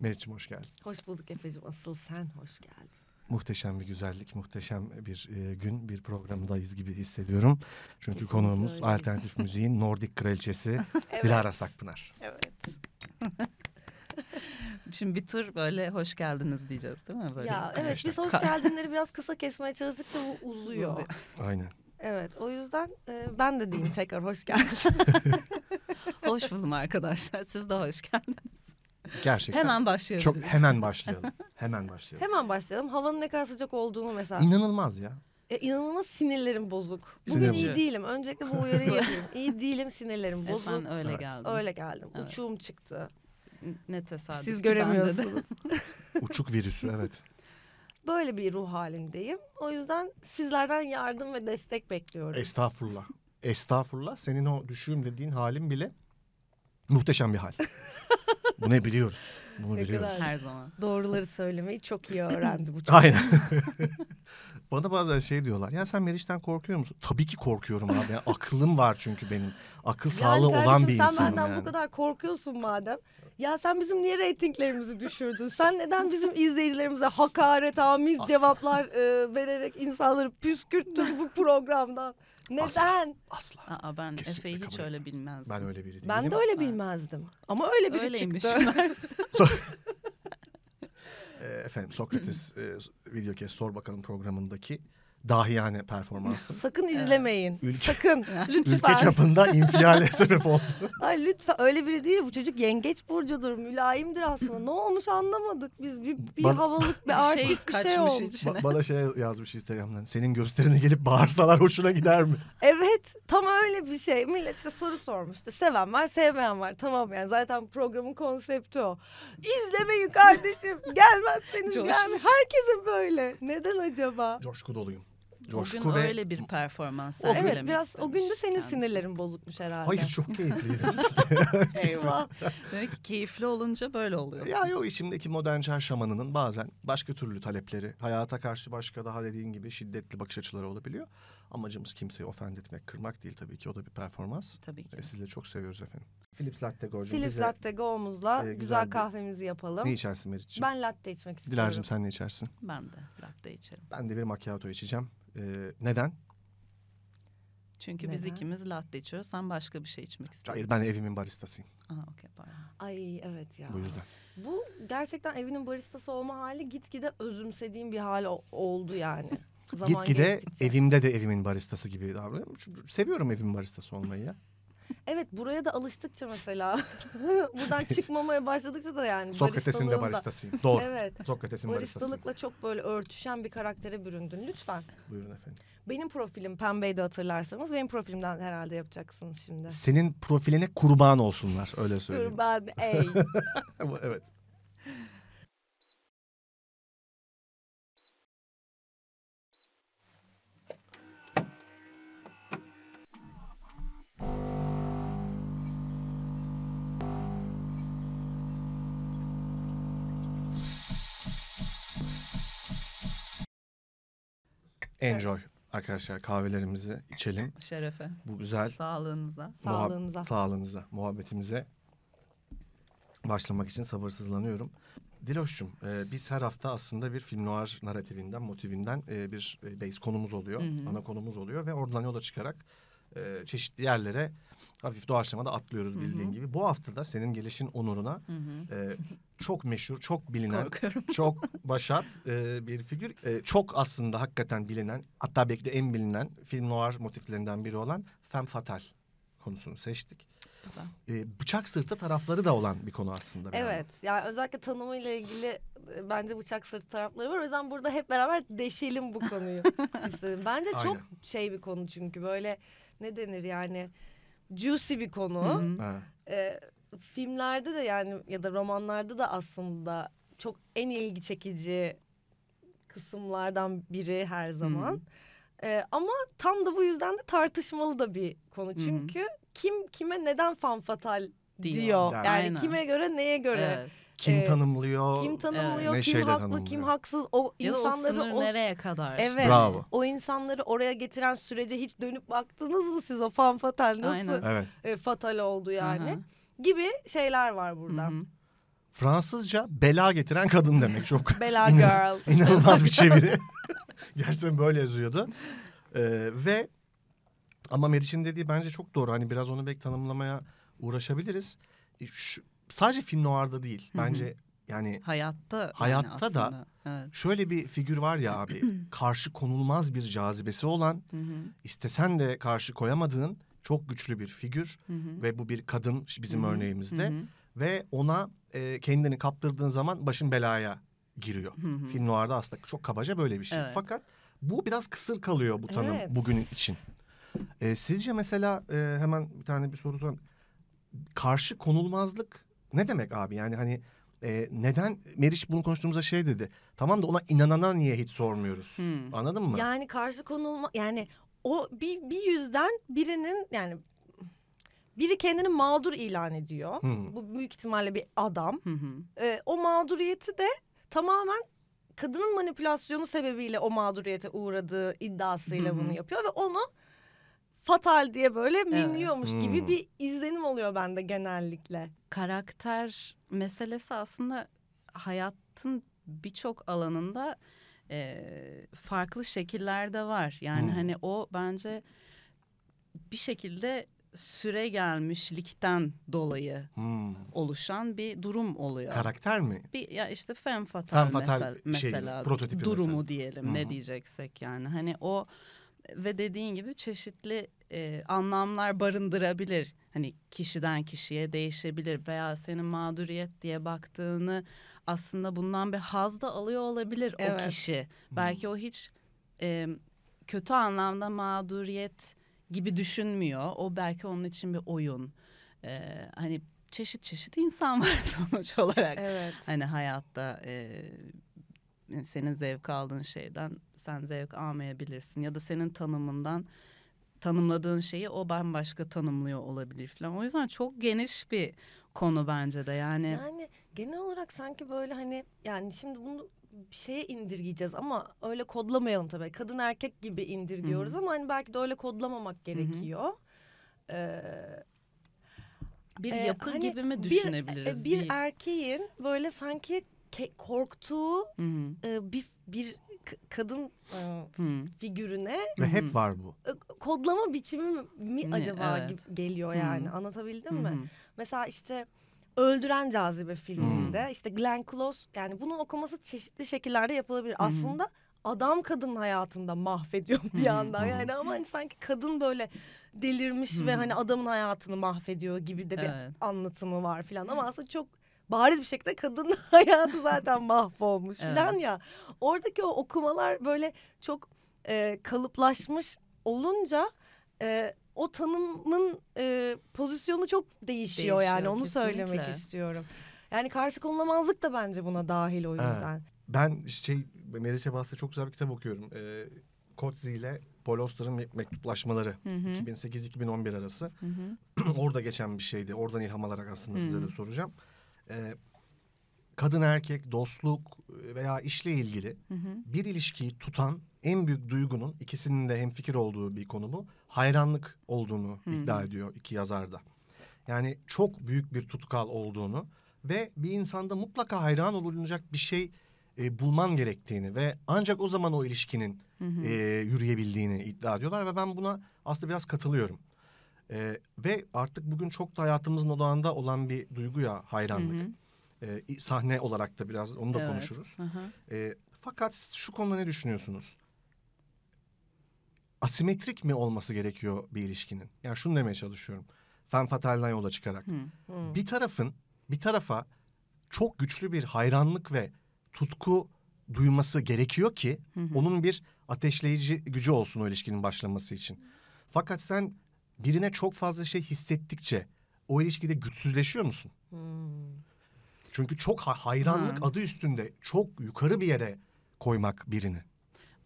Meriç'im hoş geldin. Hoş bulduk Efe'cim. Asıl sen hoş geldin. Muhteşem bir güzellik, muhteşem bir e, gün, bir programdayız gibi hissediyorum. Çünkü Kesinlikle konuğumuz öyle. alternatif müziğin Nordik kraliçesi Dilara Sakpınar. Evet. Şimdi bir tur böyle hoş geldiniz diyeceğiz değil mi? Böyle ya evet biz hoş geldinleri biraz kısa kesmeye çalıştıkça bu uzuyor. uzuyor. Aynen. Evet o yüzden e, ben de diyeyim tekrar hoş geldin. hoş buldum arkadaşlar siz de hoş geldiniz. Gerçekten. Hemen başlayalım. Çok hemen başlayalım. hemen başlayalım. Hemen başlayalım. Havanın ne kadar sıcak olduğunu mesela. İnanılmaz ya. E, inanılmaz sinirlerim bozuk. Bugün Sinir iyi değilim. Öncelikle bu uyarıyı yapayım. İyi değilim sinirlerim bozuk. E sen öyle evet. geldin. Öyle geldim. Evet. Uçuğum çıktı. Ne tesadüf. Siz göremiyorsunuz. Uçuk virüsü evet. Böyle bir ruh halindeyim. O yüzden sizlerden yardım ve destek bekliyorum. Estağfurullah. Estağfurullah. Senin o düşüğüm dediğin halin bile muhteşem bir hal. Bunu biliyoruz. Bunu ne biliyoruz. Kadar Her zaman. Doğruları söylemeyi çok iyi öğrendi bu çocuk. Aynen. Bana bazen şey diyorlar. Ya sen Meriç'ten korkuyor musun? Tabii ki korkuyorum abi. Yani aklım var çünkü benim. Akıl yani sağlığı kardeşim, olan bir insanım yani. sen benden bu kadar korkuyorsun madem. Ya sen bizim niye reytinglerimizi düşürdün? Sen neden bizim izleyicilerimize hakaret amiz Aslında. cevaplar e, vererek insanları püskürttün bu programdan? Neden? Asla. Aa, ben Kesinlikle Efe'yi hiç öyle bilmezdim. Ben öyle biri değilim. Ben de öyle bilmezdim. Ama öyle biri Öyleymiş çıktı. Ee, efendim Sokrates e, video kes sor bakalım programındaki Dahi yani performansı. Sakın ee, izlemeyin. Ülke, Sakın. lütfen. Ülke çapında infiale sebep oldu. Ay lütfen öyle biri değil. Bu çocuk yengeç burcudur, mülayimdir aslında. Ne olmuş anlamadık biz. Bir, bir bana, havalık, bir şey artist bir şey olmuş. Içine. Ba- bana şey yazmış Instagram'dan. Senin gösterine gelip bağırsalar hoşuna gider mi? evet. Tam öyle bir şey. Millet işte soru sormuş. İşte seven var, sevmeyen var. Tamam yani zaten programın konsepti o. İzlemeyin kardeşim. Gelmezseniz gelmeyin. Herkesin böyle. Neden acaba? Coşku doluyum coşku o gün ve... öyle bir performans o, Evet biraz o gün de senin kendisi. sinirlerin bozukmuş herhalde. Hayır çok keyifliydi. Eyvah. Demek ki keyifli olunca böyle oluyor. Ya yok içimdeki modernçer şamanının bazen başka türlü talepleri, hayata karşı başka daha dediğin gibi şiddetli bakış açıları olabiliyor. Amacımız kimseyi ofend etmek, kırmak değil tabii ki. O da bir performans. Tabii ki. E, sizle çok seviyoruz efendim. Philips Latte go. Philips bize, Latte Go'muzla e, güzel, güzel bir... kahvemizi yapalım. Ne içersin Meriç'ciğim? Ben latte içmek istiyorum. Dilar'cığım sen ne içersin? Ben de latte içerim. Ben de bir macchiato içeceğim. Ee, neden? Çünkü Neden? biz ikimiz latte içiyoruz. Sen başka bir şey içmek istiyorsun. Hayır ben evimin baristasıyım. Aa okey pardon. Ay evet ya. Bu yüzden. Bu gerçekten evinin baristası olma hali gitgide özümsediğim bir hal oldu yani. Zaman Gitgide evimde de evimin baristası gibi davranıyorum. Çünkü seviyorum evimin baristası olmayı ya. Evet buraya da alıştıkça mesela buradan çıkmamaya başladıkça da yani Sokrates'in de baristasıyım. Doğru. Evet. Sokrates'in baristası. Baristalıkla çok böyle örtüşen bir karaktere büründün lütfen. Buyurun efendim. Benim profilim pembeyi de hatırlarsanız benim profilimden herhalde yapacaksınız şimdi. Senin profiline kurban olsunlar öyle söyleyeyim. Kurban ey. evet. enjoy evet. arkadaşlar kahvelerimizi içelim. Şerefe. Bu güzel. Sağlığınıza. Sağlığınıza. Sağlığınıza. Muhabbetimize başlamak için sabırsızlanıyorum. Diloş'cum e, biz her hafta aslında bir film noir narrativinden, motivinden e, bir e, base konumuz oluyor. Hı hı. Ana konumuz oluyor ve oradan yola çıkarak e, çeşitli yerlere hafif doğaçlamada atlıyoruz bildiğin Hı-hı. gibi. Bu hafta da senin gelişin onuruna e, çok meşhur, çok bilinen, Korkuyorum. çok başat e, bir figür. E, çok aslında hakikaten bilinen, hatta belki de en bilinen film noir motiflerinden biri olan Femme Fatale konusunu seçtik. Güzel. E, bıçak sırtı tarafları da olan bir konu aslında. evet. Yani özellikle tanımıyla ilgili e, bence bıçak sırtı tarafları var. O yüzden burada hep beraber deşelim bu konuyu istedim. Bence Aynen. çok şey bir konu çünkü böyle ne denir yani juicy bir konu. Hı ee, filmlerde de yani ya da romanlarda da aslında çok en ilgi çekici kısımlardan biri her zaman. Hı ee, ama tam da bu yüzden de tartışmalı da bir konu. Çünkü Hı -hı. kim kime neden fanfatal diyor. diyor. Yani Aynen. kime göre neye göre. Evet. Kim e, tanımlıyor? Kim tanımlıyor? Evet. Kim haklı, tanımlıyor. kim haksız? O ya insanları o, o nereye kadar? Evet. Bravo. O insanları oraya getiren sürece hiç dönüp baktınız mı siz o fan fatal nasıl Aynen. Evet. E, fatal oldu yani? Hı-hı. Gibi şeyler var burada. Fransızca bela getiren kadın demek çok. bela girl. İnanılmaz bir çeviri. Gerçekten böyle yazıyordu. Ee, ve ama Meriç'in dediği bence çok doğru. Hani biraz onu belki tanımlamaya uğraşabiliriz. E, şu, sadece film noir'da değil. Bence yani hayatta hayatta yani da evet. şöyle bir figür var ya abi. karşı konulmaz bir cazibesi olan, istesen de karşı koyamadığın çok güçlü bir figür ve bu bir kadın bizim örneğimizde ve ona e, kendini kaptırdığın zaman başın belaya giriyor. Film noir'da aslında çok kabaca böyle bir şey. Evet. Fakat bu biraz kısır kalıyor bu tanım evet. bugün için. E, sizce mesela e, hemen bir tane bir soru sorayım. Karşı konulmazlık ne demek abi yani hani e, neden Meriç bunu konuştuğumuzda şey dedi. Tamam da ona inanana niye hiç sormuyoruz? Hmm. Anladın mı? Yani karşı konulma yani o bir, bir yüzden birinin yani biri kendini mağdur ilan ediyor. Hmm. Bu büyük ihtimalle bir adam. Hmm. E, o mağduriyeti de tamamen kadının manipülasyonu sebebiyle o mağduriyete uğradığı iddiasıyla hmm. bunu yapıyor ve onu fatal diye böyle mimliyormuş evet. gibi hmm. bir izlenim oluyor bende genellikle. Karakter meselesi aslında hayatın birçok alanında e, farklı şekillerde var. Yani hmm. hani o bence bir şekilde süre gelmişlikten dolayı hmm. oluşan bir durum oluyor. Karakter mi? Bir ya işte fem fatal, fem fatal mesel, şey, mesela prototipi durumu mesela. diyelim hmm. ne diyeceksek yani. Hani o ve dediğin gibi çeşitli e, anlamlar barındırabilir. Hani kişiden kişiye değişebilir veya senin mağduriyet diye baktığını aslında bundan bir haz da alıyor olabilir evet. o kişi. Hmm. Belki o hiç e, kötü anlamda mağduriyet gibi düşünmüyor. O belki onun için bir oyun. E, hani çeşit çeşit insan var sonuç olarak. Evet. Hani hayatta e, senin zevk aldığın şeyden sen zevk almayabilirsin ya da senin tanımından tanımladığın şeyi o bambaşka tanımlıyor olabilir falan. O yüzden çok geniş bir konu bence de yani. Yani genel olarak sanki böyle hani yani şimdi bunu bir şeye indirgeyeceğiz ama öyle kodlamayalım tabii. Kadın erkek gibi indirgiyoruz Hı -hı. ama hani belki de öyle kodlamamak gerekiyor. Ee, bir ee, yapı hani gibi mi e, düşünebiliriz? Bir, bir, bir erkeğin böyle sanki korktuğu E, bir bir kadın e, hmm. figürüne ve hep hmm. var bu. Kodlama biçimi mi acaba evet. geliyor yani hmm. anlatabildim hmm. mi? Mesela işte Öldüren Cazibe filminde hmm. işte Glenn Close yani bunun okuması çeşitli şekillerde yapılabilir. Hmm. Aslında adam kadın hayatında mahvediyor bir hmm. yandan hmm. yani ama hani sanki kadın böyle delirmiş ve hani adamın hayatını mahvediyor gibi de bir evet. anlatımı var filan ama aslında çok bariz bir şekilde kadının hayatı zaten mahvolmuş evet. falan ya. Oradaki o okumalar böyle çok e, kalıplaşmış olunca e, o tanımın e, pozisyonu çok değişiyor, değişiyor yani onu kesinlikle. söylemek istiyorum. Yani karşı konulamazlık da bence buna dahil o yüzden. Evet. Ben şey Meriç Ebas'ta çok güzel bir kitap okuyorum. E, Kotzi ile Paul Auster'ın mektuplaşmaları 2008-2011 arası. Hı hı. Orada geçen bir şeydi. Oradan ilham alarak aslında hı. size de soracağım e, kadın erkek, dostluk e, veya işle ilgili hı hı. bir ilişkiyi tutan en büyük duygunun ikisinin de hemfikir olduğu bir konu bu. Hayranlık olduğunu hı hı. iddia ediyor iki yazar da Yani çok büyük bir tutkal olduğunu ve bir insanda mutlaka hayran olunacak bir şey e, bulman gerektiğini ve ancak o zaman o ilişkinin hı hı. E, yürüyebildiğini iddia ediyorlar ve ben buna aslında biraz katılıyorum. E, ve artık bugün çok da hayatımızın odağında olan bir duyguya hayranlık. Hı hı. E, sahne olarak da biraz onu da evet. konuşuruz. Hı hı. E, fakat şu konuda ne düşünüyorsunuz? Asimetrik mi olması gerekiyor bir ilişkinin? Yani şunu demeye çalışıyorum. Fen fatalden yola çıkarak. Hı. Hı. Bir tarafın bir tarafa çok güçlü bir hayranlık ve tutku duyması gerekiyor ki hı hı. onun bir ateşleyici gücü olsun o ilişkinin başlaması için. Fakat sen birine çok fazla şey hissettikçe o ilişkide güçsüzleşiyor musun? Hmm. Çünkü çok hayranlık hmm. adı üstünde çok yukarı bir yere koymak birini.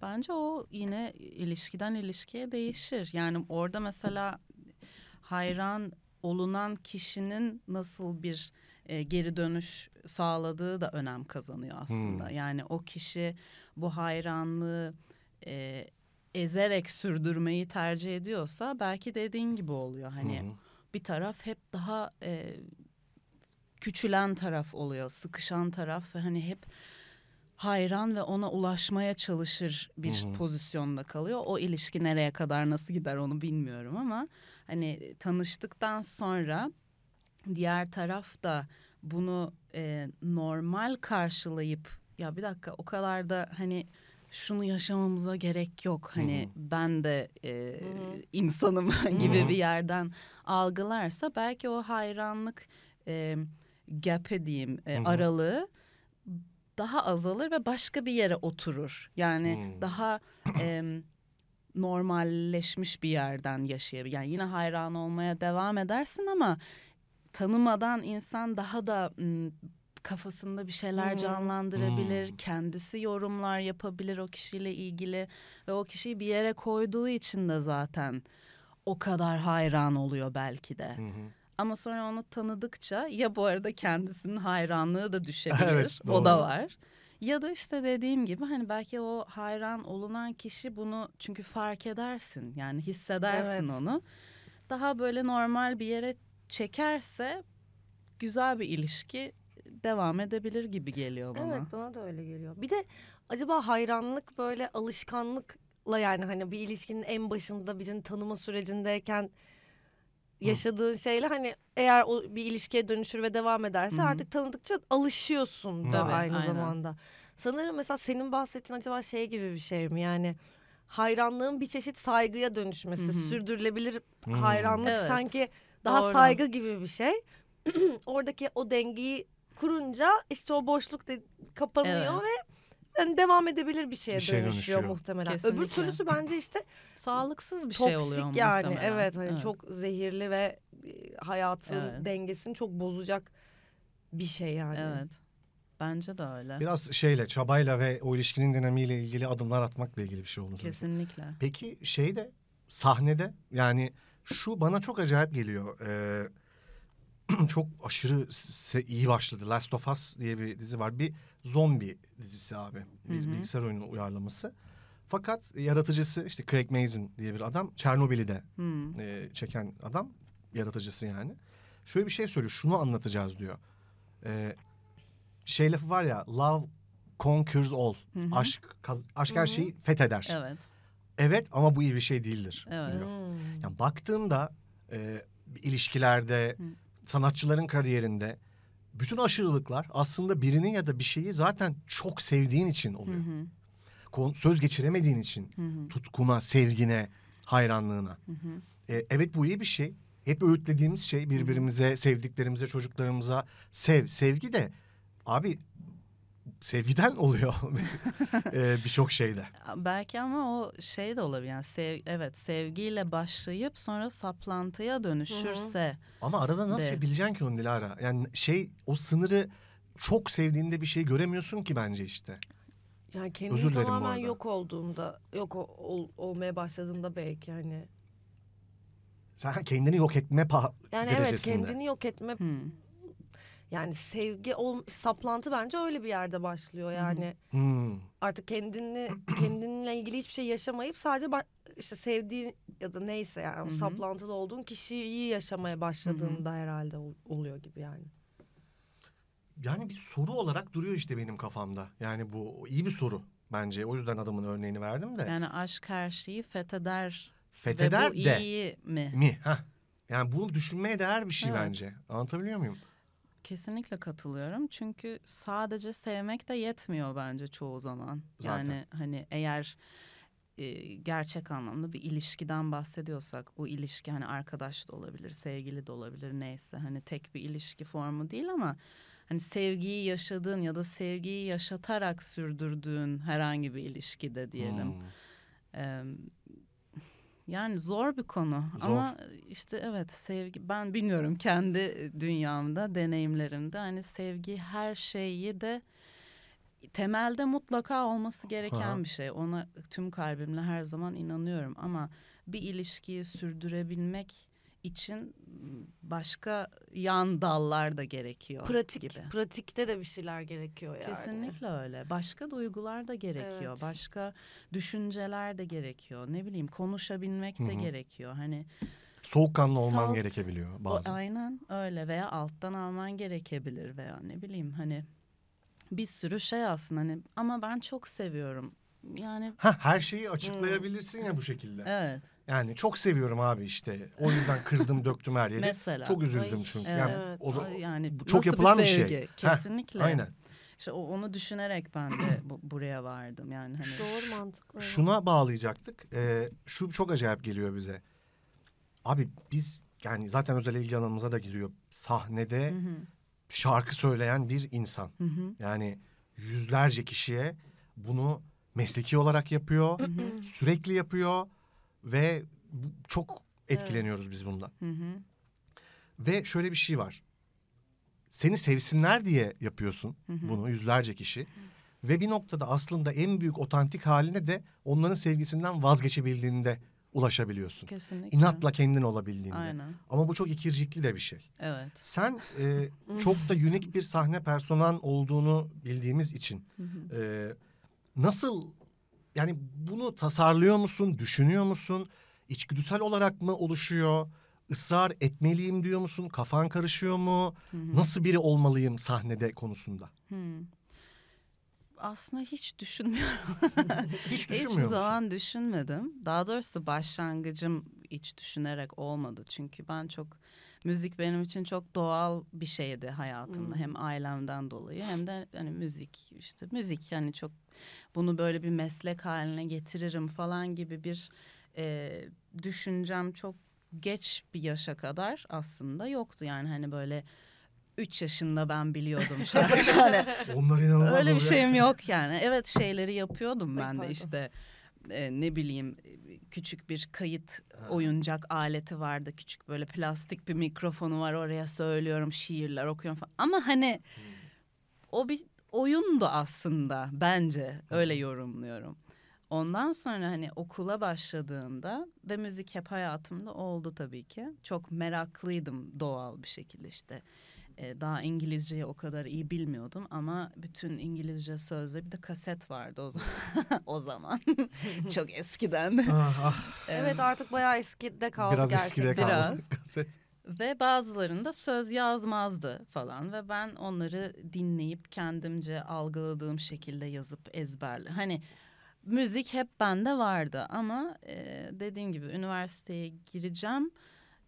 Bence o yine ilişkiden ilişkiye değişir. Yani orada mesela hayran olunan kişinin nasıl bir e, geri dönüş sağladığı da önem kazanıyor aslında. Hmm. Yani o kişi bu hayranlığı e, ezerek sürdürmeyi tercih ediyorsa belki dediğin gibi oluyor. Hani Hı-hı. bir taraf hep daha e, küçülen taraf oluyor, sıkışan taraf ve hani hep hayran ve ona ulaşmaya çalışır bir Hı-hı. pozisyonda kalıyor. O ilişki nereye kadar nasıl gider onu bilmiyorum ama hani tanıştıktan sonra diğer taraf da bunu e, normal karşılayıp ya bir dakika o kadar da hani şunu yaşamamıza gerek yok. Hani Hı-hı. ben de e, insanım gibi Hı-hı. bir yerden algılarsa belki o hayranlık e, gap'e diyeyim e, aralığı daha azalır ve başka bir yere oturur. Yani Hı-hı. daha e, normalleşmiş bir yerden yaşayabilir. Yani yine hayran olmaya devam edersin ama tanımadan insan daha da m, kafasında bir şeyler hmm. canlandırabilir, hmm. kendisi yorumlar yapabilir o kişiyle ilgili ve o kişiyi bir yere koyduğu için de zaten o kadar hayran oluyor belki de. Hmm. Ama sonra onu tanıdıkça ya bu arada kendisinin hayranlığı da düşebilir. evet, O da var. Ya da işte dediğim gibi hani belki o hayran olunan kişi bunu çünkü fark edersin yani hissedersin evet. onu. Daha böyle normal bir yere çekerse güzel bir ilişki devam edebilir gibi geliyor bana. Evet bana da öyle geliyor. Bir de acaba hayranlık böyle alışkanlıkla yani hani bir ilişkinin en başında birini tanıma sürecindeyken yaşadığın şeyle hani eğer o bir ilişkiye dönüşür ve devam ederse Hı -hı. artık tanıdıkça alışıyorsun da Tabii, aynı aynen. zamanda. Sanırım mesela senin bahsettiğin acaba şey gibi bir şey mi yani hayranlığın bir çeşit saygıya dönüşmesi Hı -hı. sürdürülebilir Hı -hı. hayranlık evet. sanki daha Doğru. saygı gibi bir şey. Oradaki o dengeyi kurunca işte o boşluk de kapanıyor evet. ve yani devam edebilir bir şeye bir dönüşüyor, dönüşüyor muhtemelen. Kesinlikle. Öbür türlüsü bence işte sağlıksız bir şey oluyor yani. muhtemelen. yani evet hani evet. çok zehirli ve e, hayatın evet. dengesini çok bozacak bir şey yani. Evet. Bence de öyle. Biraz şeyle, çabayla ve o ilişkinin dinamiğiyle ilgili adımlar atmakla ilgili bir şey olduğunu Kesinlikle. Peki şey de sahnede yani şu bana çok acayip geliyor. Ee, çok aşırı iyi başladı. Last of Us diye bir dizi var. Bir zombi dizisi abi. Bir bilgisayar oyunu uyarlaması. Fakat yaratıcısı işte Craig Mazin diye bir adam. Çernobil'i de e, çeken adam. Yaratıcısı yani. Şöyle bir şey söylüyor. Şunu anlatacağız diyor. E, şey lafı var ya. Love conquers all. Hı hı. Aşk, kaz, aşk hı hı. her şeyi fetheder. Evet. Evet ama bu iyi bir şey değildir. Evet. Diyor. Hmm. Yani baktığında e, ilişkilerde... Hı sanatçıların kariyerinde bütün aşırılıklar aslında birini ya da bir şeyi zaten çok sevdiğin için oluyor. Hı hı. Söz geçiremediğin için hı hı. tutkuna, sevgine, hayranlığına. Hı hı. E, evet bu iyi bir şey. Hep öğütlediğimiz şey birbirimize, hı hı. sevdiklerimize, çocuklarımıza sev. Sevgi de abi sevgiden oluyor ee, birçok şeyde. Belki ama o şey de olabilir. Yani sev, evet sevgiyle başlayıp sonra saplantıya dönüşürse. Hı-hı. Ama arada nasıl de. bileceksin ki onu Dilara? Yani şey o sınırı çok sevdiğinde bir şey göremiyorsun ki bence işte. Yani kendini Özür tamamen yok olduğunda, yok ol, olmaya başladığında belki hani. Sen kendini yok etme pa yani derecesinde. Yani evet kendini yok etme hmm yani sevgi ol, saplantı bence öyle bir yerde başlıyor yani. Hmm. Artık kendini kendinle ilgili hiçbir şey yaşamayıp sadece işte sevdiğin ya da neyse yani hmm. saplantılı olduğun kişiyi yaşamaya başladığında hmm. herhalde oluyor gibi yani. Yani bir soru olarak duruyor işte benim kafamda. Yani bu iyi bir soru bence. O yüzden adamın örneğini verdim de. Yani aşk her şeyi fetheder. Fetheder Ve bu de. iyi mi? Mi ha. Yani bunu düşünmeye değer bir şey evet. bence. Anlatabiliyor muyum? Kesinlikle katılıyorum. Çünkü sadece sevmek de yetmiyor bence çoğu zaman. Zaten. Yani hani eğer e, gerçek anlamda bir ilişkiden bahsediyorsak bu ilişki hani arkadaş da olabilir, sevgili de olabilir neyse hani tek bir ilişki formu değil ama hani sevgiyi yaşadığın ya da sevgiyi yaşatarak sürdürdüğün herhangi bir ilişkide diyelim. Hmm. E, yani zor bir konu zor. ama işte evet sevgi ben bilmiyorum kendi dünyamda deneyimlerimde hani sevgi her şeyi de temelde mutlaka olması gereken ha. bir şey. Ona tüm kalbimle her zaman inanıyorum ama bir ilişkiyi sürdürebilmek için başka yan dallar da gerekiyor pratik, gibi. Pratikte de bir şeyler gerekiyor yani. Kesinlikle öyle. Başka duygular da gerekiyor. Evet. Başka düşünceler de gerekiyor. Ne bileyim konuşabilmek Hı-hı. de gerekiyor. Hani soğukkanlı olman salt, gerekebiliyor bazen. O, aynen öyle veya alttan alman gerekebilir veya ne bileyim hani bir sürü şey aslında hani ama ben çok seviyorum. Yani ha, her şeyi açıklayabilirsin hmm. ya bu şekilde. Evet. Yani çok seviyorum abi işte. O yüzden kırdım döktüm her yeri. Mesela. Çok üzüldüm çünkü. Evet. Yani, o, yani çok yapılan bir, şey. sevgi? bir şey. Kesinlikle. Heh, aynen. İşte onu düşünerek ben de buraya vardım yani hani. Doğru mantıklı. Şuna bağlayacaktık. Ee, şu çok acayip geliyor bize. Abi biz yani zaten özel ilgi alanımıza da giriyor. Sahnede hı hı. şarkı söyleyen bir insan. Hı hı. Yani yüzlerce kişiye bunu mesleki olarak yapıyor. Hı hı. Sürekli yapıyor ve çok etkileniyoruz evet. biz bundan. Hı hı. Ve şöyle bir şey var. Seni sevsinler diye yapıyorsun hı hı. bunu yüzlerce kişi. Hı. Ve bir noktada aslında en büyük otantik haline de onların sevgisinden vazgeçebildiğinde ulaşabiliyorsun. Kesinlikle. İnatla kendin olabildiğinde. Aynen. Ama bu çok ikircikli de bir şey. Evet. Sen e, çok da unik bir sahne personan olduğunu bildiğimiz için e, nasıl yani bunu tasarlıyor musun, düşünüyor musun? İçgüdüsel olarak mı oluşuyor? ısrar etmeliyim diyor musun? Kafan karışıyor mu? Hı hı. Nasıl biri olmalıyım sahnede konusunda? Hı. Aslında hiç düşünmüyorum. hiç düşünmüyor Hiçbir zaman düşünmedim. Daha doğrusu başlangıcım hiç düşünerek olmadı. Çünkü ben çok müzik benim için çok doğal bir şeydi hayatımda. Hmm. Hem ailemden dolayı hem de hani müzik işte müzik yani çok bunu böyle bir meslek haline getiririm falan gibi bir e, düşüncem çok geç bir yaşa kadar aslında yoktu. Yani hani böyle üç yaşında ben biliyordum şarkı. yani, Onlar inanılmaz Öyle bir şeyim yok yani. Evet şeyleri yapıyordum ben de işte e, ne bileyim e, küçük bir kayıt ha. oyuncak aleti vardı. Küçük böyle plastik bir mikrofonu var oraya söylüyorum şiirler okuyorum falan. Ama hani hmm. o bir oyundu aslında bence öyle yorumluyorum. Ondan sonra hani okula başladığımda ve müzik hep hayatımda oldu tabii ki. Çok meraklıydım doğal bir şekilde işte e, daha İngilizceyi o kadar iyi bilmiyordum ama bütün İngilizce sözde bir de kaset vardı o zaman. o zaman. Çok eskiden. Ah, ah. Evet artık bayağı eskide kaldı Biraz gerçekten. eskide kaldı Biraz. kaset. Ve bazılarında söz yazmazdı falan ve ben onları dinleyip kendimce algıladığım şekilde yazıp ezberli. Hani müzik hep bende vardı ama e, dediğim gibi üniversiteye gireceğim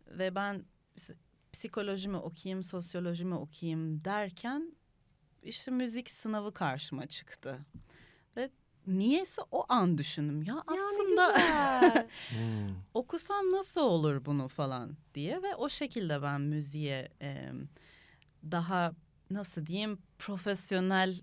ve ben psikolojimi okuyayım, sosyolojimi okuyayım derken işte müzik sınavı karşıma çıktı. Ve niyeyse o an düşündüm ya aslında ya hmm. okusam nasıl olur bunu falan diye ve o şekilde ben müziğe e, daha nasıl diyeyim profesyonel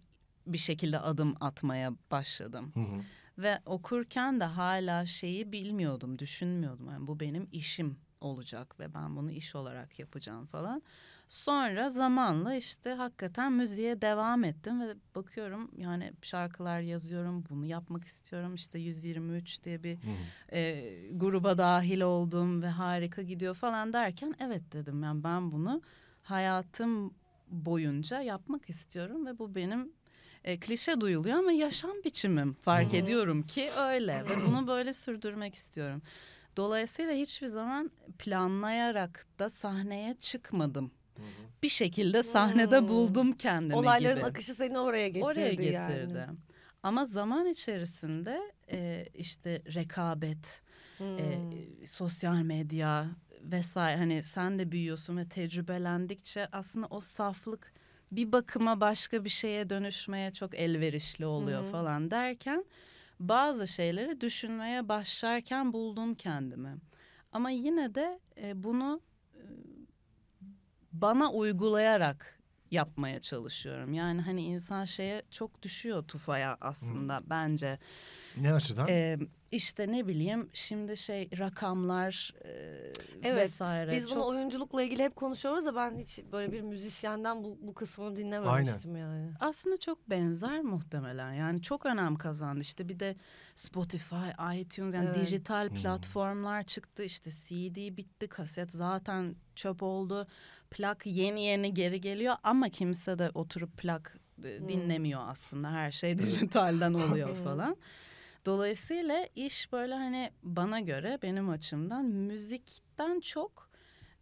bir şekilde adım atmaya başladım. Hı hı. Ve okurken de hala şeyi bilmiyordum, düşünmüyordum. Yani bu benim işim olacak ve ben bunu iş olarak yapacağım falan. Sonra zamanla işte hakikaten müziğe devam ettim ve bakıyorum yani şarkılar yazıyorum bunu yapmak istiyorum işte 123 diye bir hmm. e, gruba dahil oldum ve harika gidiyor falan derken evet dedim yani ben bunu hayatım boyunca yapmak istiyorum ve bu benim e, klişe duyuluyor ama yaşam biçimim fark hı ediyorum ki öyle ve bunu böyle sürdürmek istiyorum. Dolayısıyla hiçbir zaman planlayarak da sahneye çıkmadım. Hı-hı. Bir şekilde sahnede hmm. buldum kendimi Olayların gibi. akışı seni oraya getirdi Oraya getirdi. Yani. Ama zaman içerisinde e, işte rekabet, e, hmm. sosyal medya vesaire hani sen de büyüyorsun ve tecrübelendikçe aslında o saflık bir bakıma başka bir şeye dönüşmeye çok elverişli oluyor Hı-hı. falan derken bazı şeyleri düşünmeye başlarken buldum kendimi. Ama yine de e, bunu e, bana uygulayarak yapmaya çalışıyorum. Yani hani insan şeye çok düşüyor tufaya aslında Hı. bence. Ne açıdan? Ee, işte ne bileyim şimdi şey rakamlar e, evet, vesaire. Biz bunu Çok... oyunculukla ilgili hep konuşuyoruz da ben hiç böyle bir müzisyenden bu, bu kısmını dinlememiştim Aynen. yani. Aslında çok benzer muhtemelen yani çok önem kazandı işte bir de Spotify, iTunes yani evet. dijital hmm. platformlar hmm. çıktı işte CD bitti kaset zaten çöp oldu plak yeni yeni geri geliyor ama kimse de oturup plak hmm. dinlemiyor hmm. aslında her şey dijitalden oluyor falan. Dolayısıyla iş böyle hani bana göre benim açımdan müzikten çok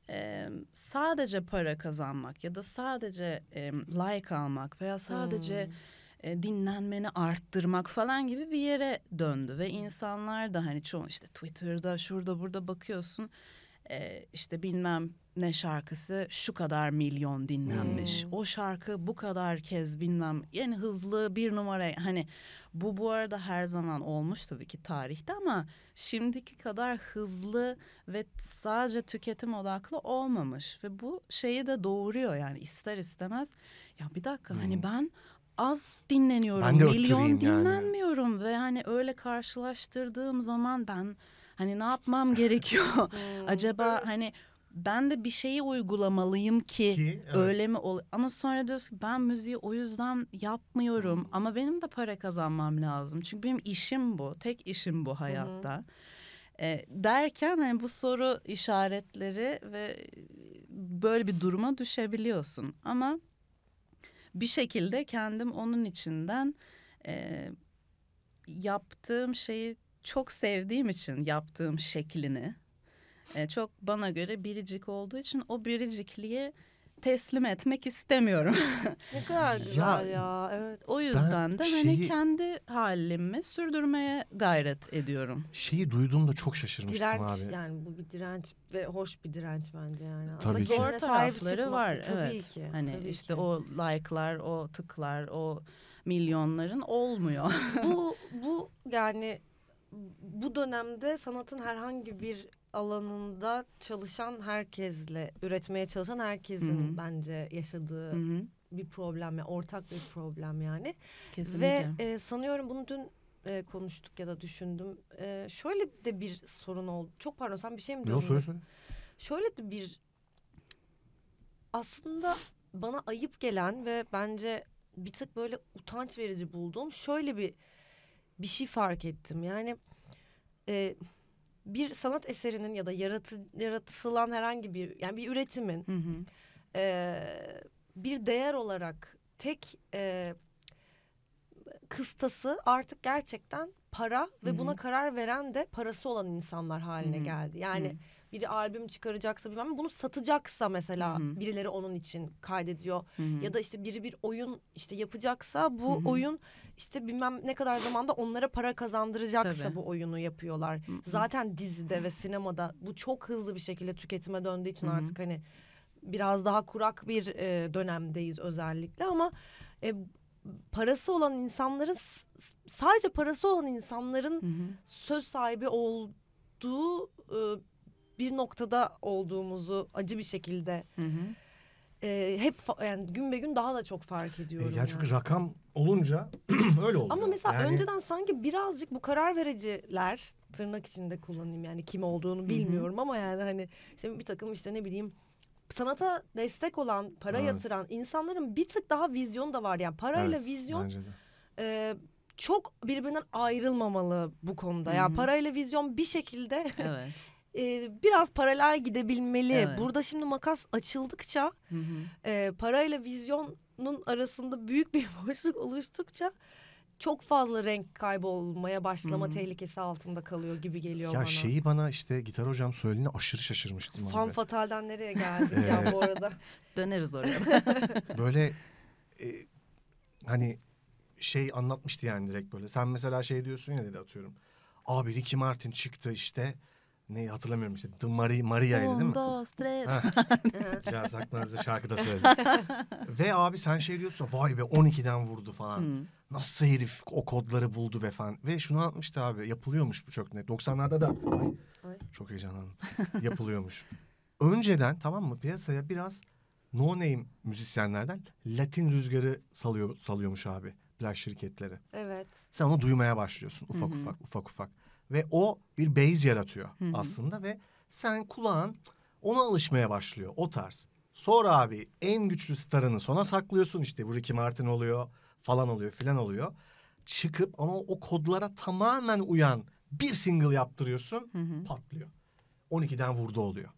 e, sadece para kazanmak ya da sadece e, like almak veya sadece hmm e, dinlenmeni arttırmak falan gibi bir yere döndü ve insanlar da hani çoğu işte Twitter'da şurada burada bakıyorsun e, işte bilmem ne şarkısı şu kadar milyon dinlenmiş. Hmm. O şarkı bu kadar kez bilmem yani hızlı bir numara hani bu bu arada her zaman olmuş tabii ki tarihte ama şimdiki kadar hızlı ve sadece tüketim odaklı olmamış ve bu şeyi de doğuruyor yani ister istemez. Ya bir dakika hani hmm. hani ben az dinleniyorum. Ben de milyon dinlenmiyorum yani. ve yani öyle karşılaştırdığım zaman ben hani ne yapmam gerekiyor? Hmm. Acaba hani ben de bir şeyi uygulamalıyım ki, ki evet. öyle mi ol ama sonra diyoruz ki ben müziği o yüzden yapmıyorum hı ama benim de para kazanmam lazım. Çünkü benim işim bu. Tek işim bu hayatta. E, derken hani bu soru işaretleri ve e, böyle bir duruma düşebiliyorsun ama bir şekilde kendim onun içinden e, yaptığım şeyi çok sevdiğim için yaptığım şeklini e, çok bana göre biricik olduğu için o biricikliğe teslim etmek istemiyorum. ne kadar güzel ya. ya. Evet. O yüzden de hani şeyi, hani kendi halimi sürdürmeye gayret ediyorum. Şeyi duyduğumda çok şaşırmıştım direnç, abi. yani bu bir direnç ve hoş bir direnç bence yani. Tabii Aslında ki. Zor tarafları var. Tabii evet. ki. Hani tabii işte ki. o like'lar, o tıklar, o milyonların olmuyor. bu bu yani bu dönemde sanatın herhangi bir alanında çalışan herkesle, üretmeye çalışan herkesin Hı-hı. bence yaşadığı Hı-hı. bir problem, yani ortak bir problem yani. Kesinlikle. Ve e, sanıyorum bunu dün e, konuştuk ya da düşündüm. E, şöyle de bir sorun oldu. Çok pardon sen bir şey mi dedin? Yok söyle söyle. Şöyle de bir aslında bana ayıp gelen ve bence bir tık böyle utanç verici bulduğum şöyle bir bir şey fark ettim. Yani e, bir sanat eserinin ya da yaratı, yaratılan herhangi bir yani bir üretimin hı hı. E, bir değer olarak tek e, kıstası artık gerçekten para ve Hı-hı. buna karar veren de parası olan insanlar haline Hı-hı. geldi. Yani Hı-hı biri albüm çıkaracaksa bilmem bunu satacaksa mesela Hı-hı. birileri onun için kaydediyor. Hı-hı. Ya da işte biri bir oyun işte yapacaksa bu Hı-hı. oyun işte bilmem ne kadar zamanda onlara para kazandıracaksa Tabii. bu oyunu yapıyorlar. Hı-hı. Zaten dizide ve sinemada bu çok hızlı bir şekilde tüketime döndüğü için Hı-hı. artık hani biraz daha kurak bir e, dönemdeyiz özellikle ama e, parası olan insanların sadece parası olan insanların hı hı. söz sahibi olduğu e, bir noktada olduğumuzu acı bir şekilde hı hı. E, hep yani gün be gün daha da çok fark e, ediyorum. E, yani çünkü rakam olunca öyle oluyor. Ama mesela yani... önceden sanki birazcık bu karar vericiler tırnak içinde kullanayım yani kim olduğunu bilmiyorum hı hı. ama yani hani işte bir takım işte ne bileyim sanata destek olan, para evet. yatıran insanların bir tık daha vizyon da var. Yani parayla evet, vizyon e, çok birbirinden ayrılmamalı bu konuda. Hı-hı. Yani parayla vizyon bir şekilde evet. e, biraz paralel gidebilmeli. Evet. Burada şimdi makas açıldıkça hı hı. E, parayla vizyonun arasında büyük bir boşluk oluştukça çok fazla renk kaybolmaya başlama hmm. tehlikesi altında kalıyor gibi geliyor ya bana. Ya şeyi bana işte gitar hocam söylediğine aşırı şaşırmıştım. Fan abi. fatalden nereye geldi ya bu arada? Döneriz oraya. böyle e, hani şey anlatmıştı yani direkt böyle. Sen mesela şey diyorsun ya dedi atıyorum. Abi Ricky Martin çıktı işte neyi hatırlamıyorum işte The Maria, Maria'ydı değil mi? Dos, tres. Ya Akpınar bize şarkı da söyledi. ve abi sen şey diyorsun vay be 12'den vurdu falan. Hmm. Nasıl herif o kodları buldu ve falan. Ve şunu atmıştı abi yapılıyormuş bu çok net. 90'larda da ay, ay. çok heyecanlandım. yapılıyormuş. Önceden tamam mı piyasaya biraz no name müzisyenlerden Latin rüzgarı salıyor, salıyormuş abi plaj şirketleri. Evet. Sen onu duymaya başlıyorsun ufak Hı-hı. ufak ufak ufak. Ve o bir base yaratıyor Hı-hı. aslında ve sen kulağın ona alışmaya başlıyor o tarz. Sonra abi en güçlü starını sona saklıyorsun işte bu Ricky Martin oluyor falan oluyor filan oluyor. Çıkıp ama o kodlara tamamen uyan bir single yaptırıyorsun hı hı. patlıyor. 12'den vurdu oluyor.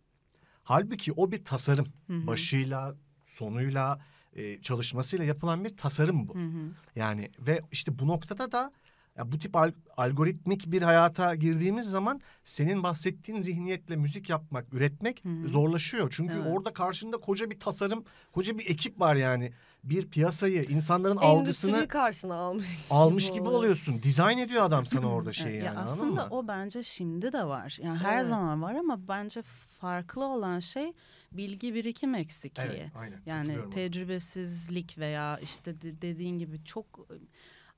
Halbuki o bir tasarım. Hı hı. Başıyla, sonuyla, e, çalışmasıyla yapılan bir tasarım bu. Hı hı. Yani ve işte bu noktada da ya bu tip alg algoritmik bir hayata girdiğimiz zaman senin bahsettiğin zihniyetle müzik yapmak, üretmek hmm. zorlaşıyor. Çünkü evet. orada karşında koca bir tasarım, koca bir ekip var yani. Bir piyasayı, insanların Endüstriyi algısını karşına almış. Gibi almış gibi oluyorsun. Dizayn ediyor adam sana orada şeyi yani. Ya aslında o bence şimdi de var. Yani her evet. zaman var ama bence farklı olan şey bilgi birikim eksikliği. Evet, aynen. Yani tecrübesizlik veya işte de dediğin gibi çok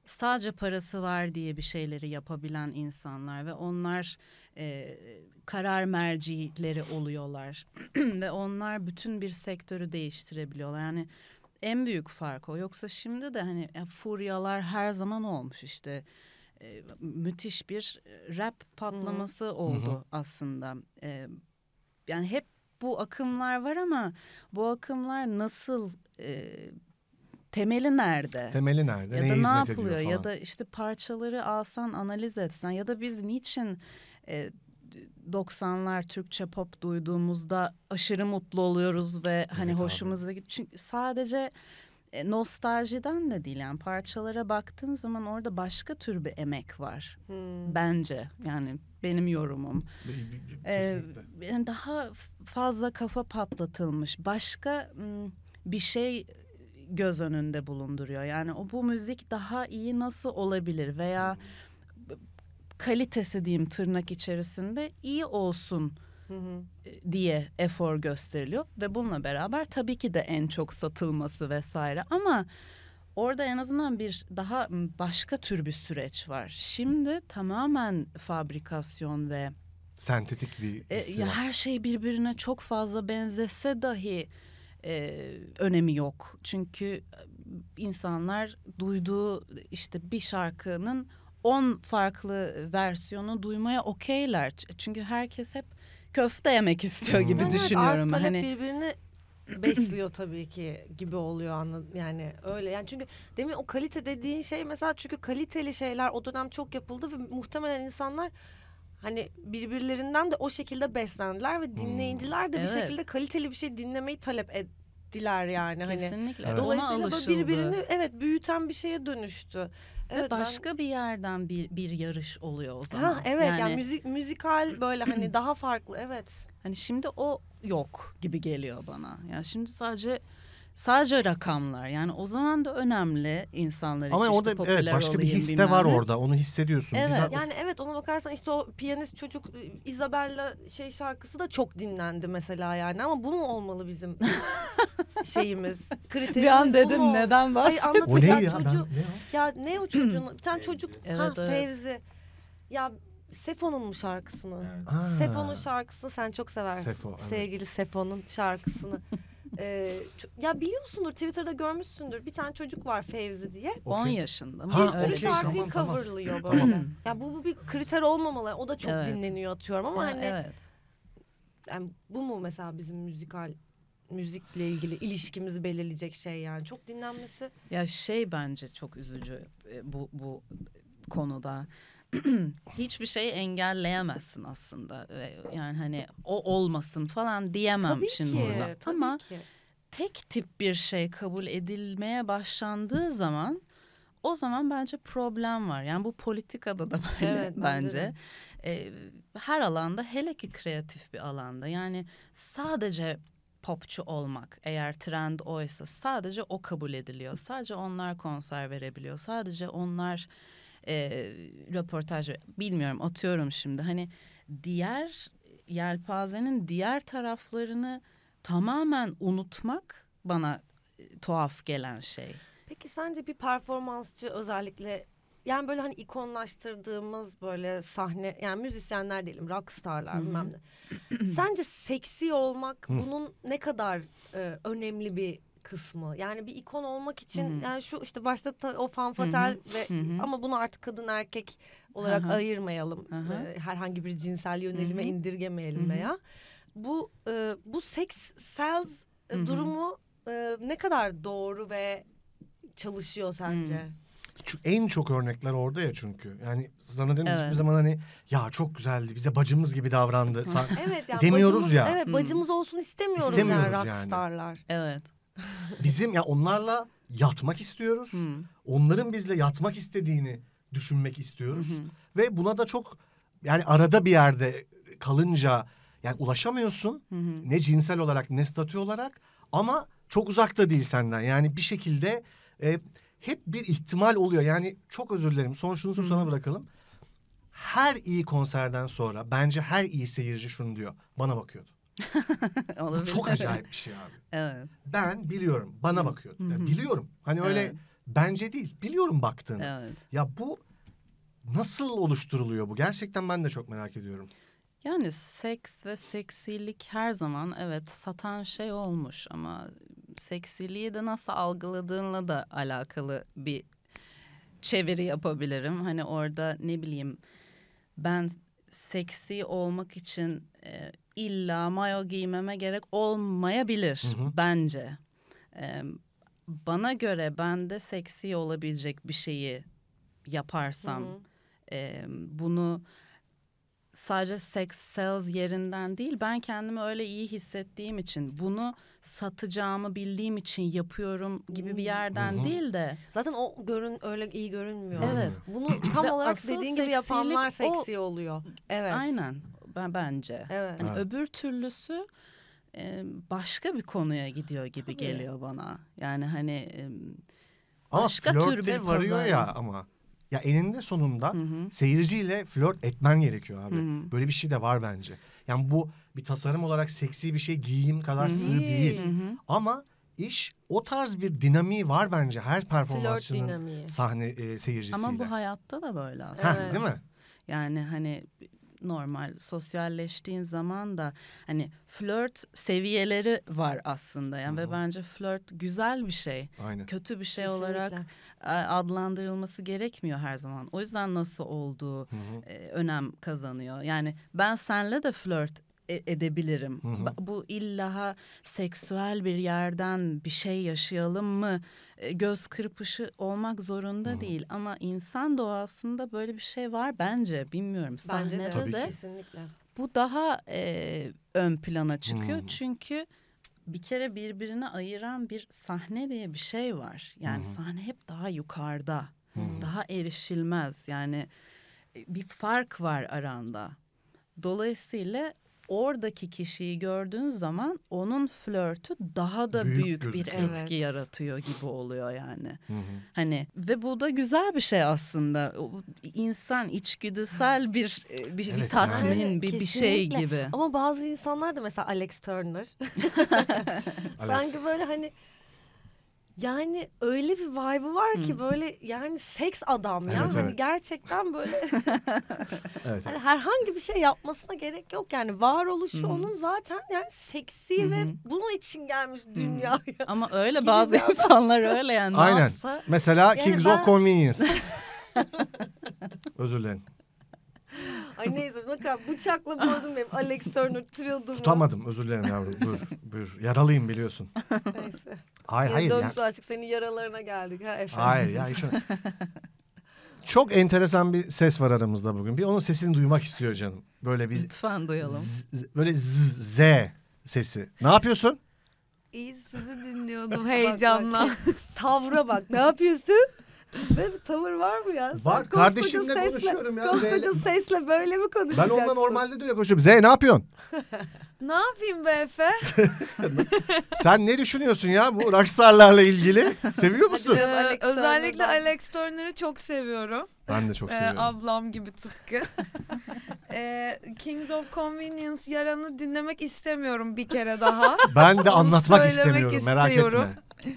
sadece parası var diye bir şeyleri yapabilen insanlar ve onlar e, karar mercileri oluyorlar ve onlar bütün bir sektörü değiştirebiliyorlar. Yani en büyük fark o. Yoksa şimdi de hani furyalar her zaman olmuş işte. E, müthiş bir rap patlaması hı oldu hı aslında. E, yani hep bu akımlar var ama bu akımlar nasıl e, temeli nerede? Temeli nerede? Ya Neye da ne yapılıyor? Ya da işte parçaları alsan, analiz etsen ya da biz niçin e, 90'lar Türkçe pop duyduğumuzda aşırı mutlu oluyoruz ve hani evet, hoşumuza gidiyor. Çünkü sadece e, nostaljiden de değil yani parçalara baktığın zaman orada başka tür bir emek var hmm. bence yani benim yorumum ee, yani daha fazla kafa patlatılmış başka bir şey göz önünde bulunduruyor. Yani o bu müzik daha iyi nasıl olabilir veya kalitesi diyeyim tırnak içerisinde iyi olsun e, diye efor gösteriliyor ve bununla beraber tabii ki de en çok satılması vesaire ama orada en azından bir daha başka tür bir süreç var. Şimdi tamamen fabrikasyon ve sentetik bir e, ya her şey birbirine çok fazla benzese dahi e, önemi yok. Çünkü insanlar duyduğu işte bir şarkının on farklı versiyonu duymaya okeyler. Çünkü herkes hep köfte yemek istiyor hmm. gibi evet, düşünüyorum. Evet, hani birbirini besliyor tabii ki gibi oluyor anladın yani öyle yani çünkü demin o kalite dediğin şey mesela çünkü kaliteli şeyler o dönem çok yapıldı ve muhtemelen insanlar hani birbirlerinden de o şekilde beslendiler ve hmm. dinleyiciler de bir evet. şekilde kaliteli bir şey dinlemeyi talep ettiler yani hani. Kesinlikle. hani. Dolayısıyla birbirini evet büyüten bir şeye dönüştü. Evet, Ve başka ben... bir yerden bir, bir yarış oluyor o zaman. Ha, evet yani, yani müzik müzikal böyle hani daha farklı evet. Hani şimdi o yok gibi geliyor bana. Yani şimdi sadece sadece rakamlar yani o zaman da önemli insanlar için. Ama işte orada evet başka bir his de var orada onu hissediyorsun. Evet. Biz yani evet ona bakarsan işte o piyanist çocuk e, Isabella şey şarkısı da çok dinlendi mesela yani ama bu mu olmalı bizim şeyimiz kriterimiz Bir an dedim mu? neden bahsediyorsun? O ne ya? Çocuğu, ben, ne o? ya ne o çocuğun bir tane çocuk evet, ha, evet. Fevzi. Ya Sefo'nun mu şarkısını? Evet. Sefo'nun şarkısını sen çok seversin. Sefo, evet. Sevgili Sefo'nun şarkısını. e, ya biliyorsundur Twitter'da görmüşsündür bir tane çocuk var Fevzi diye. Okay. yaşında mı? Ha, bir sürü okay, şarkıyı tamam, coverlıyor tamam. böyle. ya bu, bu bir kriter olmamalı. O da çok evet. dinleniyor atıyorum ama ha, hani evet. yani bu mu mesela bizim müzikal müzikle ilgili ilişkimizi belirleyecek şey yani çok dinlenmesi. Ya şey bence çok üzücü e, bu bu konuda. hiçbir şey engelleyemezsin aslında. Yani hani o olmasın falan diyemem tabii şimdi ki, burada. Tabii Ama ki. tek tip bir şey kabul edilmeye başlandığı zaman o zaman bence problem var. Yani bu politikada da böyle evet, bence. Ee, her alanda hele ki kreatif bir alanda. Yani sadece popçu olmak eğer trend oysa sadece o kabul ediliyor. Sadece onlar konser verebiliyor. Sadece onlar e, röportaj bilmiyorum atıyorum şimdi hani diğer yelpazenin diğer taraflarını tamamen unutmak bana tuhaf gelen şey. Peki sence bir performansçı özellikle yani böyle hani ikonlaştırdığımız böyle sahne yani müzisyenler diyelim rockstarlar bilmem ne. Sence seksi olmak bunun ne kadar e, önemli bir kısmı. Yani bir ikon olmak için hmm. yani şu işte başta o fanfatel hmm. ve hmm. ama bunu artık kadın erkek olarak Aha. ayırmayalım. Aha. herhangi bir cinsel yönelime hmm. indirgemeyelim hmm. veya bu e, bu seks sells e, hmm. durumu e, ne kadar doğru ve çalışıyor sence? Hmm. En çok örnekler orada ya çünkü. Yani sana zannederim evet. hiçbir zaman hani ya çok güzeldi bize bacımız gibi davrandı. evet yani demiyoruz bacımız, ya. Evet bacımız olsun istemiyoruz, istemiyoruz yani rockstarlar. Yani. Evet. Bizim ya yani onlarla yatmak istiyoruz. Hmm. Onların bizle yatmak istediğini düşünmek istiyoruz. Hmm. Ve buna da çok yani arada bir yerde kalınca yani ulaşamıyorsun. Hmm. Ne cinsel olarak ne statü olarak ama çok uzakta değil senden. Yani bir şekilde e, hep bir ihtimal oluyor. Yani çok özür dilerim. Son şunu hmm. sana bırakalım. Her iyi konserden sonra bence her iyi seyirci şunu diyor. Bana bakıyordu. Bu çok acayip bir şey abi. Evet. Ben biliyorum. Bana bakıyor. Yani biliyorum. Hani öyle evet. bence değil. Biliyorum baktığını. Evet. Ya bu nasıl oluşturuluyor bu? Gerçekten ben de çok merak ediyorum. Yani seks ve seksilik her zaman evet satan şey olmuş ama seksiliği de nasıl algıladığınla da alakalı bir çeviri yapabilirim. Hani orada ne bileyim ben seksi olmak için e, illa mayo giymeme gerek olmayabilir hı hı. bence. Ee, bana göre bende seksi olabilecek bir şeyi yaparsam hı hı. E, bunu sadece sex sales yerinden değil ben kendimi öyle iyi hissettiğim için bunu satacağımı bildiğim için yapıyorum gibi bir yerden Hı-hı. değil de zaten o görün öyle iyi görünmüyor. Evet. Bunu tam olarak dediğin gibi yapanlar seksi o, oluyor. Evet. Aynen ben bence. Evet. Hani evet. öbür türlüsü başka bir konuya gidiyor gibi Tabii. geliyor bana. Yani hani başka ama tür bir varıyor pazar. ya ama. Ya eninde sonunda Hı-hı. seyirciyle flört etmen gerekiyor abi. Hı-hı. Böyle bir şey de var bence. Yani bu bir tasarım olarak seksi bir şey giyeyim kadar Hı-hı. sığ değil. Hı-hı. Ama iş o tarz bir dinamiği var bence her performansçının sahne e, seyircisiyle. Ama bu hayatta da böyle aslında. Heh, evet. Değil mi? Yani hani normal. Sosyalleştiğin zaman da hani flört seviyeleri var aslında. Yani Hı-hı. ve bence flört güzel bir şey. Aynen. Kötü bir şey Kesinlikle. olarak e, adlandırılması gerekmiyor her zaman. O yüzden nasıl olduğu hı e, önem kazanıyor. Yani ben senle de flört e, edebilirim. Hı hı. Bu illa seksüel bir yerden bir şey yaşayalım mı? E, göz kırpışı olmak zorunda hı hı. değil ama insan doğasında böyle bir şey var bence. Bilmiyorum. Bence de. Tabii de kesinlikle. Bu daha e, ön plana çıkıyor hı hı. çünkü bir kere birbirine ayıran bir sahne diye bir şey var. Yani hı hı. sahne hep daha yukarıda. Hı hı. Daha erişilmez. Yani e, bir fark var aranda. Dolayısıyla oradaki kişiyi gördüğün zaman onun flörtü daha da büyük, büyük bir etki evet. yaratıyor gibi oluyor yani. Hı hı. Hani ve bu da güzel bir şey aslında. İnsan içgüdüsel e, bir bir, evet, bir tatmin, yani. bir, bir şey gibi. Ama bazı insanlar da mesela Alex Turner. Sanki böyle hani yani öyle bir vibe'ı var ki hmm. böyle yani seks adam ya. Evet, hani evet. gerçekten böyle hani evet. hani herhangi bir şey yapmasına gerek yok. Yani varoluşu hmm. onun zaten yani seksi hmm. ve bunun için gelmiş dünyaya. Ama öyle bazı insanlar öyle yani. Aynen. Yapsa, Mesela yani Kings ben... of Convenience. Özür dilerim. Ay neyse bakın bıçakla boğdum benim Alex Turner tırıldım. Tutamadım özür dilerim yavrum buyur buyur yaralıyım biliyorsun. Neyse. Hayır hayır. Döndük ya. senin yaralarına geldik ha efendim. Hayır ya şu... Çok enteresan bir ses var aramızda bugün. Bir onun sesini duymak istiyor canım. Böyle bir... Lütfen duyalım. böyle z, z sesi. Ne yapıyorsun? İyi sizi dinliyordum heyecanla. bak, bak, tavra bak ne yapıyorsun? Böyle bir tavır var mı ya? Sen kardeşimle sesle, konuşuyorum ya. Koskoca sesle böyle mi konuşacaksın? Ben onunla normalde de öyle konuşuyorum. Z ne yapıyorsun? ne yapayım be Efe? Sen ne düşünüyorsun ya bu rockstarlarla ilgili? Seviyor musun? Ee, Alex özellikle Alex Turner'ı çok seviyorum. Ben de çok ee, seviyorum. Ee, ablam gibi tıpkı. ee, Kings of Convenience yaranı dinlemek istemiyorum bir kere daha. Ben de Onu anlatmak istemiyorum istiyorum. merak etme.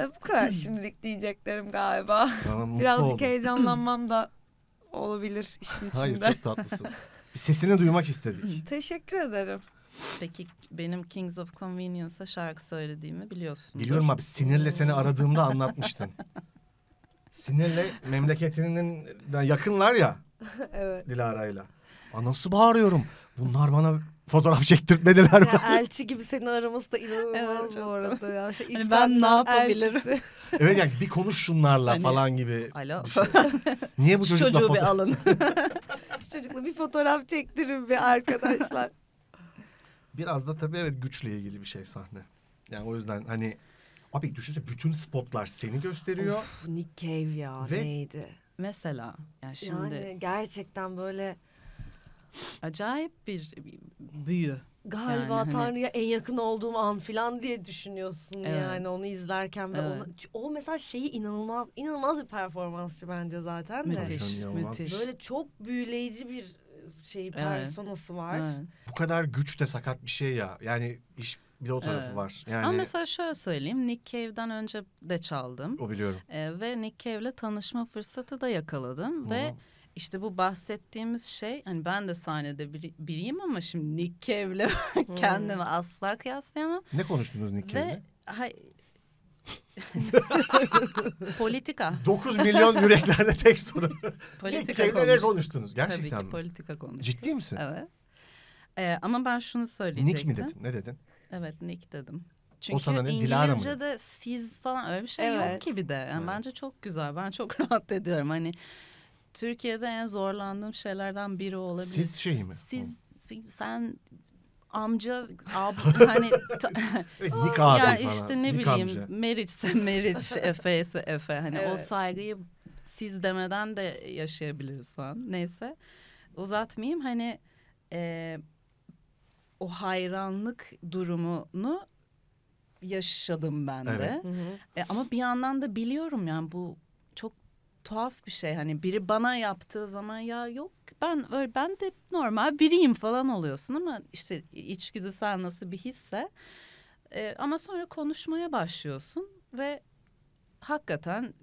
E, bu kadar hmm. şimdilik diyeceklerim galiba. Tamam, Birazcık oldum. heyecanlanmam da olabilir işin içinde. Hayır çok tatlısın. Sesini duymak istedik. Teşekkür ederim. Peki benim Kings of Convenience'a şarkı söylediğimi biliyorsun. Biliyorum abi sinirle seni aradığımda anlatmıştın. sinirle memleketinin yakınlar ya. evet. Dilara'yla. Aa, nasıl bağırıyorum? Bunlar bana fotoğraf çektirtmediler mi? Ya elçi gibi seni araması da inanılmaz evet, bu arada. Ya. İşte hani ben ne yapabilirim? Elçisi. evet yani bir konuş şunlarla hani, falan gibi. Alo. Niye bu Şu çocukla çocuğu fotoğraf... bir alın. Şu çocukla bir fotoğraf çektirin bir arkadaşlar. Biraz da tabii evet güçle ilgili bir şey sahne. Yani o yüzden hani abi düşünsene bütün spotlar seni gösteriyor. Of Nick Cave ya Ve... neydi? Mesela yani şimdi. Yani gerçekten böyle acayip bir büyü. Galiba yani, hani Tanrı'ya hani... en yakın olduğum an falan diye düşünüyorsun evet. yani onu izlerken ve evet. ona, o mesela şeyi inanılmaz inanılmaz bir performansçı bence zaten de. Müthiş, müthiş. Böyle çok büyüleyici bir e, şey personası var. Evet. Bu kadar güç de sakat bir şey ya. Yani iş bir de o tarafı evet. var. Yani... Ama mesela şöyle söyleyeyim. Nick Cave'den önce de çaldım. O biliyorum. Ee, ve Nick Cave'le tanışma fırsatı da yakaladım. Hı. Ve işte bu bahsettiğimiz şey hani ben de sahnede biri, biriyim ama şimdi Nick Cave'le hmm. asla kıyaslayamam. Ne konuştunuz Nick Cave'le? Hay... politika. 9 milyon yüreklerde tek soru. politika Nick Cave'le ne konuştunuz gerçekten Tabii ki mi? politika konuştuk. Ciddi misin? Evet. Ee, ama ben şunu söyleyecektim. Nick mi dedin? Ne dedin? Evet Nick dedim. Çünkü o sana ne, İngilizce'de siz falan öyle bir şey evet. yok ki bir de. Yani evet. Bence çok güzel. Ben çok rahat ediyorum. Hani Türkiye'de en zorlandığım şeylerden biri olabilir. Siz şey mi? Siz, siz sen amca abi hani ta, Nick abi yani falan. işte ne Nick bileyim Meriç marriage'se Meriç, Efe ise Efe hani evet. o saygıyı siz demeden de yaşayabiliriz falan neyse uzatmayayım hani e, o hayranlık durumunu yaşadım ben de Hı hı. e, ama bir yandan da biliyorum yani bu tuhaf bir şey. Hani biri bana yaptığı zaman ya yok ben öyle ben de normal biriyim falan oluyorsun ama işte içgüdüsel nasıl bir hisse. E, ama sonra konuşmaya başlıyorsun ve hakikaten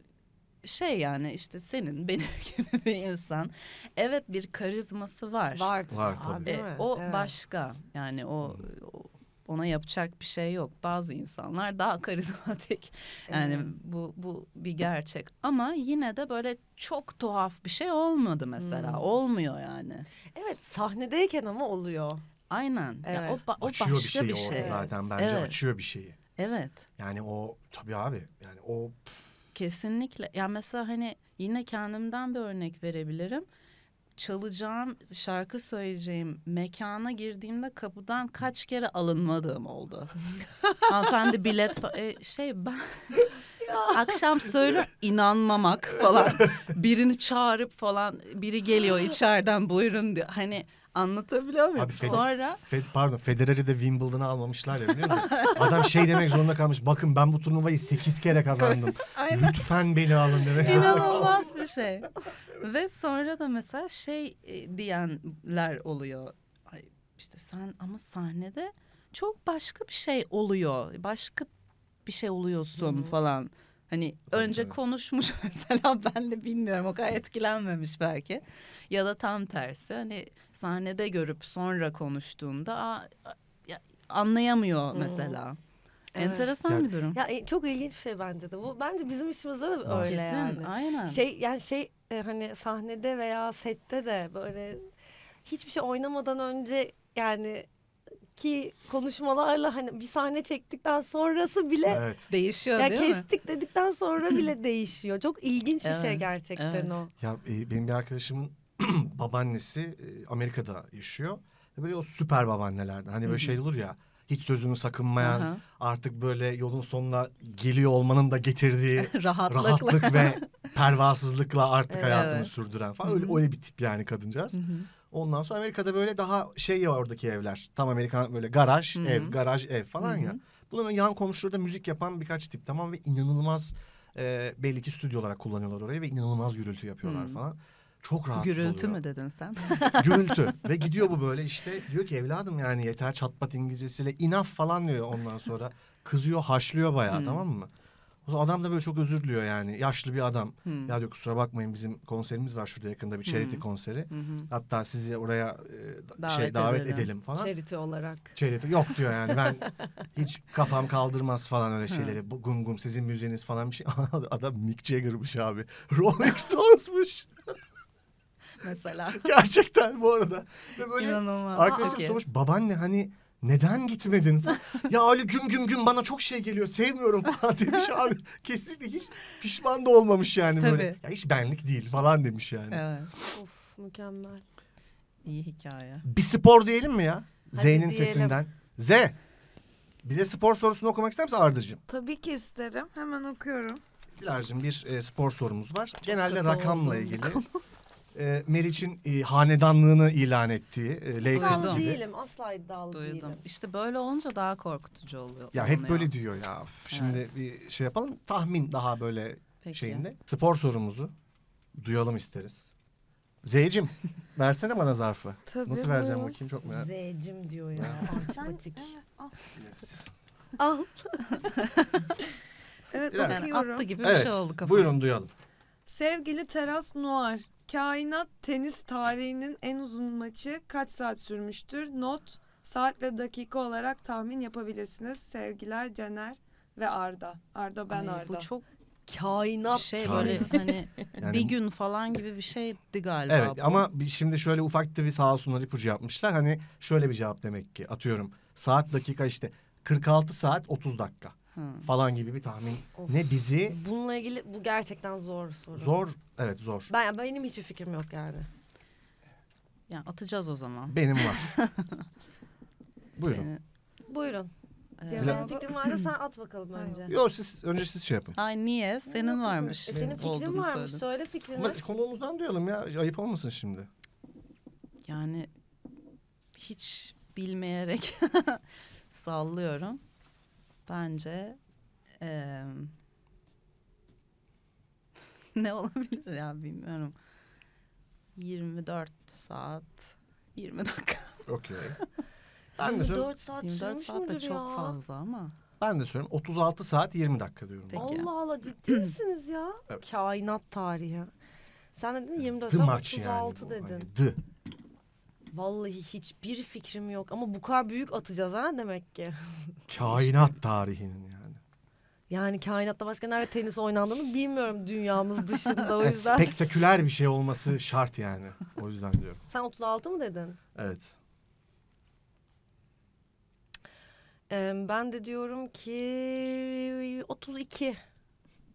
şey yani işte senin benim gibi bir insan evet bir karizması var. Var. Var tabii. E, o evet. başka yani o, hmm. o ona yapacak bir şey yok. Bazı insanlar daha karizmatik. Yani bu bu bir gerçek. Ama yine de böyle çok tuhaf bir şey olmadı mesela. Hmm. Olmuyor yani. Evet, sahnedeyken ama oluyor. Aynen. Evet. Ya o, o açıyor başka bir şey, bir şey. O zaten bence evet. açıyor bir şeyi. Evet. Yani o tabii abi yani o Kesinlikle. Ya yani mesela hani yine kendimden bir örnek verebilirim çalacağım, şarkı söyleyeceğim mekana girdiğimde kapıdan kaç kere alınmadığım oldu. Hanımefendi bilet e, şey ben akşam söyle inanmamak falan birini çağırıp falan biri geliyor içeriden buyurun diyor. Hani Anlatabiliyor muyum? Abi, Fed- Sonra... Fed, pardon Federer'i de Wimbledon'a almamışlar ya biliyor musun? Adam şey demek zorunda kalmış. Bakın ben bu turnuvayı sekiz kere kazandım. Lütfen beni alın demek. İnanılmaz bir şey. Ve sonra da mesela şey e, diyenler oluyor. Ay işte sen ama sahnede çok başka bir şey oluyor. Başka bir şey oluyorsun hı hmm. falan. Hani tabii, önce tabii. konuşmuş mesela ben de bilmiyorum o kadar etkilenmemiş belki. Ya da tam tersi hani sahnede görüp sonra konuştuğunda aa, ya, anlayamıyor hmm. mesela. Evet. Enteresan yani, bir durum. Ya e, çok ilginç bir şey bence de. Bu bence bizim işimizde de öyle Kesin, yani. Aynen. Şey yani şey e, hani sahnede veya sette de böyle hiçbir şey oynamadan önce yani ki konuşmalarla hani bir sahne çektikten sonrası bile evet. değişiyor ya değil kestik mi? dedikten sonra bile değişiyor. Çok ilginç bir şey evet. şey gerçekten evet. o. Ya e, benim bir arkadaşımın babaannesi e, Amerika'da yaşıyor. Böyle o süper babaannelerden. Hani böyle şey olur ya hiç sözünü sakınmayan Aha. artık böyle yolun sonuna geliyor olmanın da getirdiği rahatlık ve pervasızlıkla artık evet. hayatını sürdüren falan öyle öyle bir tip yani kadıncağız. Ondan sonra Amerika'da böyle daha şey ya oradaki evler. Tam Amerikan böyle garaj Hı-hı. ev, garaj ev falan Hı-hı. ya. Bunun yan komşularda müzik yapan birkaç tip tamam ve inanılmaz e, belli ki stüdyo olarak kullanıyorlar orayı ve inanılmaz gürültü yapıyorlar Hı-hı. falan. Çok rahatsız Gürültü oluyor. mü dedin sen? Gürültü. ve gidiyor bu böyle işte diyor ki evladım yani yeter çatpat İngilizcesiyle inaf falan diyor ondan sonra. Kızıyor haşlıyor bayağı Hı-hı. tamam mı? adam da böyle çok özür diliyor yani. Yaşlı bir adam. Hmm. Ya diyor kusura bakmayın bizim konserimiz var şurada yakında bir charity hmm. konseri. Hmm. Hatta sizi oraya e, şey, davet, şey, davet edelim. edelim falan. Charity olarak. Charity yok diyor yani ben hiç kafam kaldırmaz falan öyle şeyleri. Hmm. Gum gum sizin müziğiniz falan bir şey. adam Mick Jagger'mış abi. Rolling Stones'muş. Mesela. Gerçekten bu arada. Ve böyle İnanılmaz. Arkadaşım okay. sormuş babaanne hani neden gitmedin? ya Ali güm güm güm bana çok şey geliyor sevmiyorum falan demiş abi. Kesinlikle hiç pişman da olmamış yani Tabii. böyle. Ya hiç benlik değil falan demiş yani. Evet. Of mükemmel. İyi hikaye. Bir spor diyelim mi ya? Hadi Z'nin sesinden. Z. Bize spor sorusunu okumak ister misin Arda'cığım? Tabii ki isterim. Hemen okuyorum. Dilar'cığım bir e, spor sorumuz var. Genelde rakamla ilgili. e, Meriç'in e, hanedanlığını ilan ettiği e, Lakers gibi. değilim asla iddialı Duydum. değilim. İşte böyle olunca daha korkutucu oluyor. Ya hep böyle diyor ya. Şimdi Evet. bir şey yapalım tahmin daha böyle Peki. şeyinde. Spor sorumuzu duyalım isteriz. Zeycim versene bana zarfı. Tabii, Nasıl vereceğim buyurun. bakayım çok merak Z'cim diyor ya. Antipatik. Al. evet Yani okuyorum. attı gibi bir şey oldu kafama. buyurun duyalım. Sevgili Teras Noir. Kainat tenis tarihinin en uzun maçı kaç saat sürmüştür? Not saat ve dakika olarak tahmin yapabilirsiniz. Sevgiler Cener ve Arda. Arda ben Ay, Arda. Bu çok kainat şey Tabii. böyle hani yani, bir gün falan gibi bir şeydi galiba. Evet bu. ama şimdi şöyle ufak da bir sağ olsunlar ipucu yapmışlar. Hani şöyle bir cevap demek ki atıyorum saat dakika işte 46 saat 30 dakika. Hmm. falan gibi bir tahmin. Of. Ne bizi... Bununla ilgili bu gerçekten zor soru. Zor, evet zor. Ben Benim hiçbir fikrim yok yani. Yani atacağız o zaman. Benim var. Buyurun. Seni... Buyurun. Ee, Cevabı... fikrim var da sen at bakalım önce. Yok siz önce siz şey yapın. Ay niye? Senin varmış. E, senin fikrin varmış. Söyle fikrini. Ama konuğumuzdan duyalım ya. Ayıp olmasın şimdi. Yani hiç bilmeyerek sallıyorum bence e, ne olabilir ya bilmiyorum. 24 saat 20 dakika. Okey. Ben de 24 saat 24 saat de müdür çok fazla ama. Ben de söylüyorum 36 saat 20 dakika diyorum. Peki. Allah Allah ciddi misiniz ya? Evet. Kainat tarihi. Sen dedin 24 saat 36 yani bu. Hani dedin. Hani the Vallahi hiçbir fikrim yok ama bu kadar büyük atacağız ha demek ki. Kainat tarihinin yani. Yani kainatta başka nerede tenis oynandığını bilmiyorum dünyamız dışında o yüzden. spektaküler bir şey olması şart yani. O yüzden diyorum. Sen 36 mı dedin? Evet. Ee, ben de diyorum ki 32.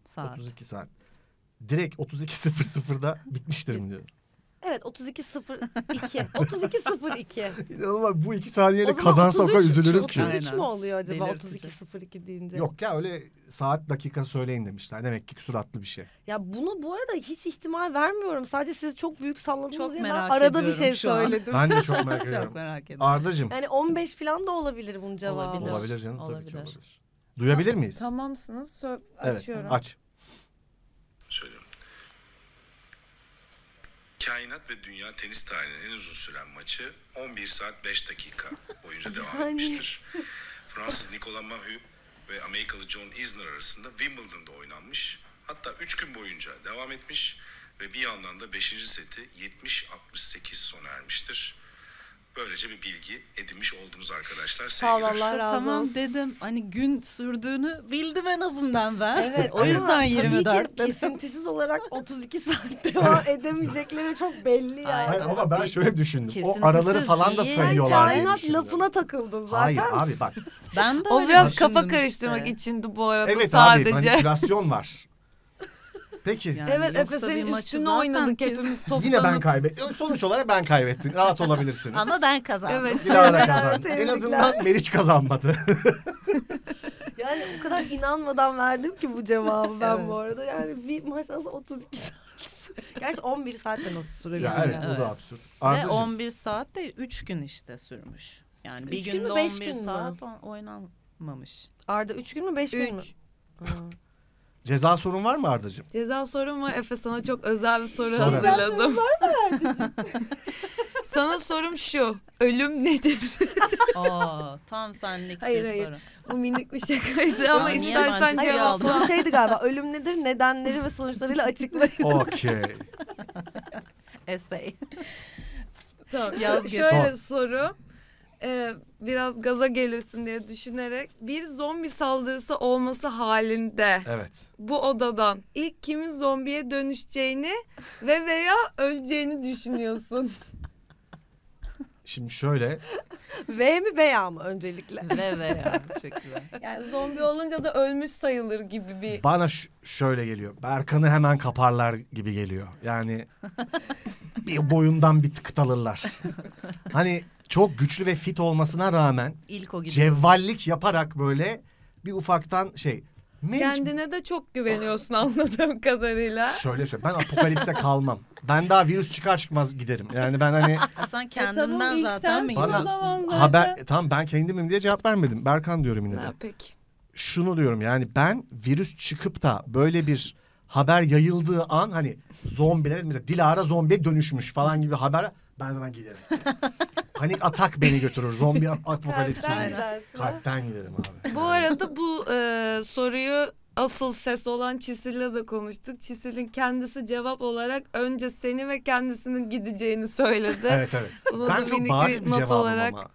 Saat. 32 saat. Direkt 32.00'da bitmiştir mi diyorum. Evet 32.02. 32.02. İnanılmaz bu iki saniyeyle kazansa o üzülürüm ki. 33 Aynen. oluyor acaba 32.02 deyince? Yok ya öyle saat dakika söyleyin demişler. Demek ki süratli bir şey. Ya bunu bu arada hiç ihtimal vermiyorum. Sadece siz çok büyük salladınız çok diye ben arada bir şey söyledim. ben de çok merak ediyorum. çok merak ediyorum. Ardacığım. Yani 15 falan da olabilir bunun cevabı. Olabilir. Olabilir canım olabilir. tabii ki olabilir. Duyabilir Tam, miyiz? Tamamsınız. Sö- evet. Açıyorum. Aç. Söylüyorum. Kainat ve Dünya tenis tarihinin en uzun süren maçı 11 saat 5 dakika boyunca devam yani. etmiştir. Fransız Nicolas Mahut ve Amerikalı John Isner arasında Wimbledon'da oynanmış. Hatta 3 gün boyunca devam etmiş ve bir yandan da 5. seti 70-68 sona ermiştir. Böylece bir bilgi edinmiş oldunuz arkadaşlar. Sağ ol razı Tamam dedim hani gün sürdüğünü bildim en azından ben. Evet o yüzden 24 dedim. Kesintisiz olarak 32 saat devam edemeyecekleri çok belli yani. Hayır ama ben şöyle düşündüm. Kesintisiz o araları falan da sayıyorlar. Hayır kainat lafına takıldın zaten. Hayır abi bak. ben de O biraz kafa karıştırmak işte. içindi bu arada evet, sadece. Evet abi manipülasyon var. Peki. Yani evet Senin üstüne oynadık hepimiz toplanıp. Yine ben kaybettim. Sonuç olarak ben kaybettim. Rahat olabilirsiniz. Ama ben kazandım. Evet. Dilara kazandı. en azından Meriç kazanmadı. yani o kadar inanmadan verdim ki bu cevabı ben evet. bu arada. Yani bir maç aslında 32 saat. Gerçi 11 saatte nasıl sürüyor? Ya yani. evet, evet o da absürt. Ardacığım. Ve 11 saat de 3 gün işte sürmüş. Yani bir günde gün mü, 11 gün saat oynanmamış. Arda 3 gün mü 5 gün mü? Ceza sorun var mı Ardacığım? Ceza sorun var Efe sana çok özel bir soru Sonra. hazırladım. sana sorum şu. Ölüm nedir? Aa tam senlik hayır, bir hayır. soru. Bu minik bir şakaydı ama ya istersen cevap Soru şeydi galiba. Ölüm nedir? Nedenleri ve sonuçlarıyla açıklayın. Okey. Essay. Tamam. Yaz şöyle soru e, biraz gaza gelirsin diye düşünerek bir zombi saldırısı olması halinde evet. bu odadan ilk kimin zombiye dönüşeceğini ve veya öleceğini düşünüyorsun. Şimdi şöyle. V mi veya mı öncelikle? Ve veya. Çok güzel. Yani zombi olunca da ölmüş sayılır gibi bir. Bana şöyle geliyor. Berkan'ı hemen kaparlar gibi geliyor. Yani bir boyundan bir tıkıt alırlar. hani çok güçlü ve fit olmasına rağmen ilk o cevvallik yaparak böyle bir ufaktan şey Mec- Kendine de çok güveniyorsun anladığım kadarıyla. Şöyle söyle ben apokalipse kalmam. Ben daha virüs çıkar çıkmaz giderim. Yani ben hani... Sen e, kendinden e, tamam, zaten mi gidiyorsun? Haber, e, tamam ben kendimim diye cevap vermedim. Berkan diyorum yine de. Ha, peki. Şunu diyorum yani ben virüs çıkıp da böyle bir haber yayıldığı an hani zombiler mesela Dilara zombiye dönüşmüş falan gibi haber ben zaten giderim. Panik atak beni götürür. Zombi apokalipsine. Kalpten giderim abi. Bu arada bu e, soruyu asıl ses olan Çisil'le de konuştuk. Çisil'in kendisi cevap olarak önce seni ve kendisinin gideceğini söyledi. evet evet. Bunu ben çok bariz bir cevabım olarak... ama.